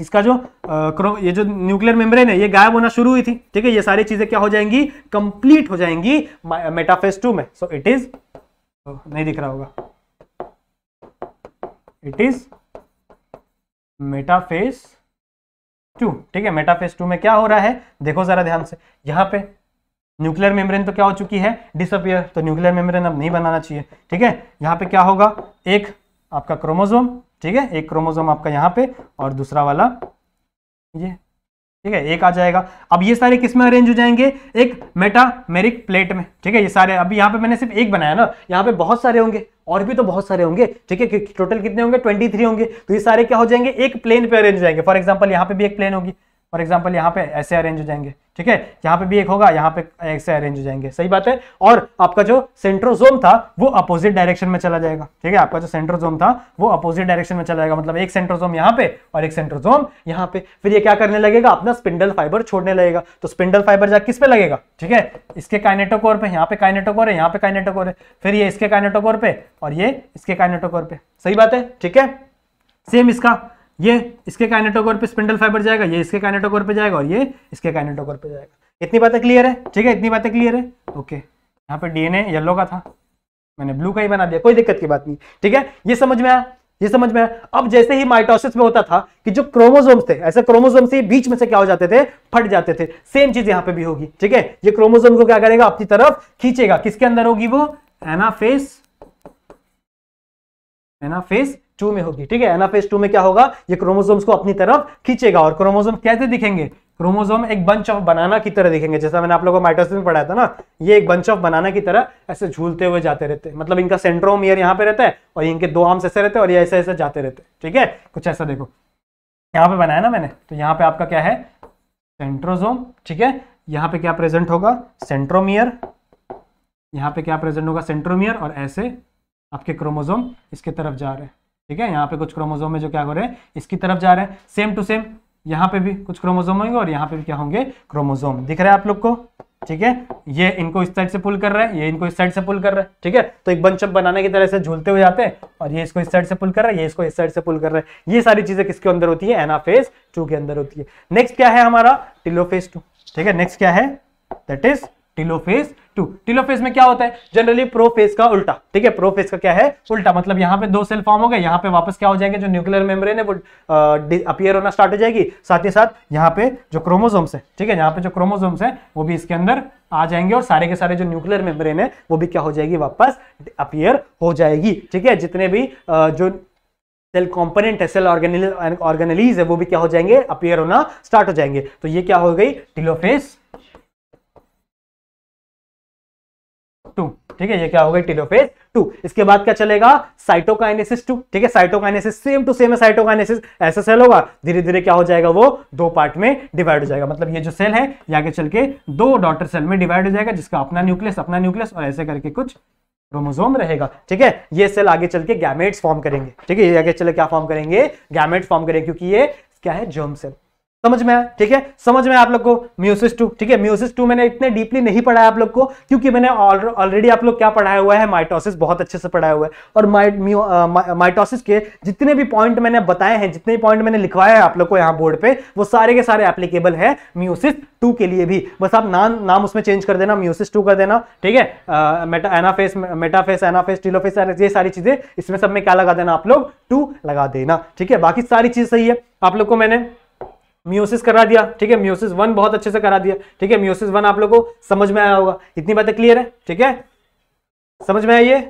इसका जो आ, ये जो न्यूक्लियर मेम्ब्रेन है ये गायब होना शुरू हुई थी ठीक है ये सारी चीजें क्या हो जाएंगी कंप्लीट हो जाएंगी मेटाफेस टू में सो इट इज नहीं दिख रहा होगा इट इज मेटाफेस टू ठीक है मेटाफेस टू में क्या हो रहा है देखो जरा ध्यान से यहां पे न्यूक्लियर मेम्ब्रेन तो क्या हो चुकी है डिसअपियर तो न्यूक्लियर मेम्ब्रेन अब नहीं बनाना चाहिए ठीक है यहां पे क्या होगा एक आपका क्रोमोजोम ठीक है एक क्रोमोजोम आपका यहाँ पे और दूसरा वाला ये ठीक है एक आ जाएगा अब ये सारे किस में अरेंज हो जाएंगे एक मेटामेरिक प्लेट में ठीक है ये सारे अभी यहाँ पे मैंने सिर्फ एक बनाया ना यहाँ पे बहुत सारे होंगे और भी तो बहुत सारे होंगे ठीक है टोटल कितने होंगे 23 होंगे तो ये सारे क्या हो जाएंगे एक प्लेन पे अरेंज हो जाएंगे फॉर एग्जाम्पल यहाँ पे भी एक प्लेन होगी फॉर एग्जाम्पल यहाँ पे ऐसे अरेंज हो जाएंगे ठीक है यहाँ पे भी एक होगा यहाँ पे ऐसे अरेंज हो जाएंगे सही बात है और आपका जो सेंट्रोजोम था वो अपोजिट डायरेक्शन में चला जाएगा ठीक है आपका जो सेंट्रोजोम था वो अपोजिट डायरेक्शन में चला जाएगा मतलब एक सेंट्रोजोम यहाँ पे और एक सेंट्रोजोम यहाँ पे फिर ये क्या करने लगेगा अपना स्पिंडल फाइबर छोड़ने लगेगा तो स्पिंडल फाइबर जा किस पे लगेगा ठीक है इसके काइनेटोकोर पे यहाँ पे काइनेटोकोर है यहाँ पे काइनेटोकोर है फिर ये इसके काइनेटोकोर पे और ये इसके काइनेटोकोर पे सही बात है ठीक है सेम इसका ये इसके काइनेटोकोर पे स्पिंडल फाइबर जाएगा ये इसके काइनेटोकोर पे जाएगा और ये इसके काइनेटोकोर पे जाएगा इतनी बातें क्लियर है ठीक है इतनी बातें क्लियर है ओके यहाँ पे डीएनए येलो का था मैंने ब्लू का ही बना दिया कोई दिक्कत की बात नहीं ठीक है ये समझ में आया ये समझ में आया अब जैसे ही माइटोसिस में होता था कि जो क्रोमोसोम्स थे ऐसे क्रोमोसोम्स ही बीच में से क्या हो जाते थे फट जाते थे सेम चीज यहाँ पे भी होगी ठीक है ये क्रोमोसोम को क्या करेगा अपनी तरफ खींचेगा किसके अंदर होगी वो एनाफेस एनाफेस टू में होगी ठीक है एनाफेज टू में क्या होगा ये क्रोमोजोम्स को अपनी तरफ खींचेगा और क्रोमोजोम कैसे दिखेंगे क्रोमोजोम एक बंच ऑफ बनाना की तरह दिखेंगे जैसा मैंने आप लोगों को माइटोसिस में पढ़ाया था ना ये एक बंच ऑफ बनाना की तरह ऐसे झूलते हुए जाते रहते हैं मतलब इनका सेंट्रोम ईयर यहाँ पे रहता है और इनके दो आर्म्स ऐसे रहते हैं और ये ऐसे ऐसे जाते रहते हैं ठीक है कुछ ऐसा देखो यहाँ पे बनाया ना मैंने तो यहाँ पे आपका क्या है सेंट्रोजोम ठीक है यहाँ पे क्या प्रेजेंट होगा सेंट्रोमियर यहाँ पे क्या प्रेजेंट होगा सेंट्रोमियर और ऐसे आपके क्रोमोजोम इसके तरफ जा रहे हैं ठीक है यहाँ पे कुछ क्रोमोजोम है जो क्या हो रहे हैं इसकी तरफ जा रहे हैं सेम टू सेम यहाँ पे भी कुछ क्रोमोजोम होंगे और यहाँ पे भी क्या होंगे क्रोमोजोम दिख रहा है आप लोग को ठीक है ये इनको इस साइड से पुल कर रहा है ये इनको इस साइड से पुल कर रहा है ठीक है तो एक बंचअप बनाने की तरह से झूलते हुए जाते हैं और ये इसको इस साइड से पुल कर रहा है ये इसको इस साइड से पुल कर रहा है ये सारी चीजें किसके अंदर होती है एनाफेज टू के अंदर होती है नेक्स्ट क्या है हमारा टिलोफेज टू ठीक है नेक्स्ट क्या है that is telophase two telophase में क्या होता है जनरली प्रोफेज का उल्टा ठीक है प्रोफेज का क्या है उल्टा मतलब यहाँ पे दो सेल फॉर्म हो गए यहाँ पे वापस क्या हो जाएंगे जो न्यूक्लियर मेम्ब्रेन है वो अपियर होना स्टार्ट हो जाएगी साथ ही साथ यहाँ पे जो क्रोमोजोम्स है ठीक है यहाँ पे जो क्रोमोजोम्स है वो भी इसके अंदर आ जाएंगे और सारे के सारे जो न्यूक्लियर मेम्ब्रेन है वो भी क्या हो जाएगी वापस अपियर हो जाएगी ठीक है जितने भी जो सेल कॉम्पोनेंट है सेल ऑर्गेनलीज है वो भी क्या हो जाएंगे अपियर होना स्टार्ट हो जाएंगे तो ये क्या हो गई टिलोफेज ठीक है ये क्या होगा टेलोफेज टू इसके बाद क्या चलेगा साइटोकाइनेसिस टू ठीक है साइटोकाइनेसिस सेम टू सेम है साइटोकाइनेसिस ऐसा सेल होगा धीरे धीरे क्या हो जाएगा वो दो पार्ट में डिवाइड हो जाएगा मतलब ये जो सेल है ये आगे चल के दो डॉटर सेल में डिवाइड हो जाएगा जिसका अपना न्यूक्लियस अपना न्यूक्लियस और ऐसे करके कुछ क्रोमोजोम रहेगा ठीक है ये सेल आगे चल के गैमेट्स फॉर्म करेंगे ठीक है ये आगे चल के क्या फॉर्म करेंगे गैमेट फॉर्म करेंगे क्योंकि ये क्या है जर्म सेल समझ में आया ठीक है समझ में आप लोग को म्यूसिस टू ठीक है म्यूसिस टू मैंने इतने डीपली नहीं पढ़ाया आप लोग को क्योंकि मैंने ऑलरेडी आप लोग क्या पढ़ाया हुआ है माइटोसिस बहुत अच्छे से पढ़ाया हुआ है और माइटोसिस के जितने भी पॉइंट मैंने बताए हैं जितने भी पॉइंट मैंने लिखवाया है आप लोग को यहाँ बोर्ड पे वो सारे के सारे एप्लीकेबल है म्यूसिस टू के लिए भी बस आप नाम नाम उसमें चेंज कर देना म्यूसिस टू कर देना ठीक है meta anaphase metaphase anaphase telophase ये सारी चीजें इसमें सब में क्या लगा देना आप लोग टू लगा देना ठीक है बाकी सारी चीज सही है आप लोग को मैंने म्यूसिस करा दिया ठीक है म्यूसिस वन बहुत अच्छे से करा दिया ठीक है म्यूसिस वन आप लोग को समझ में आया होगा इतनी बातें क्लियर है ठीक है समझ में आई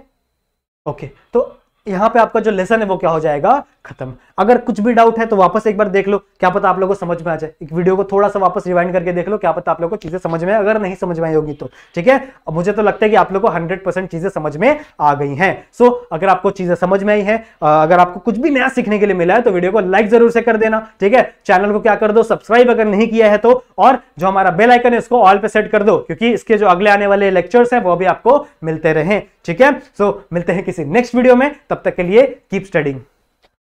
ओके तो यहां पे आपका जो लेसन है वो क्या हो जाएगा खत्म अगर कुछ भी डाउट है तो वापस एक बार देख लो क्या पता आप लोगों को समझ में आ जाए एक वीडियो को थोड़ा सा वापस रिवाइंड करके देख लो क्या पता आप लोगों को चीजें समझ में अगर नहीं समझ में आई होगी तो ठीक है अब मुझे तो लगता है कि आप लोगों को हंड्रेड चीजें समझ में आ गई है सो so, अगर आपको चीजें समझ में आई है अगर आपको कुछ भी नया सीखने के लिए मिला है तो वीडियो को लाइक जरूर से कर देना ठीक है चैनल को क्या कर दो सब्सक्राइब अगर नहीं किया है तो और जो हमारा बेलाइकन है इसको ऑल पे सेट कर दो क्योंकि इसके जो अगले आने वाले लेक्चर्स है वो भी आपको मिलते रहे ठीक है सो so, मिलते हैं किसी नेक्स्ट वीडियो में तब तक के लिए कीप स्टडिंग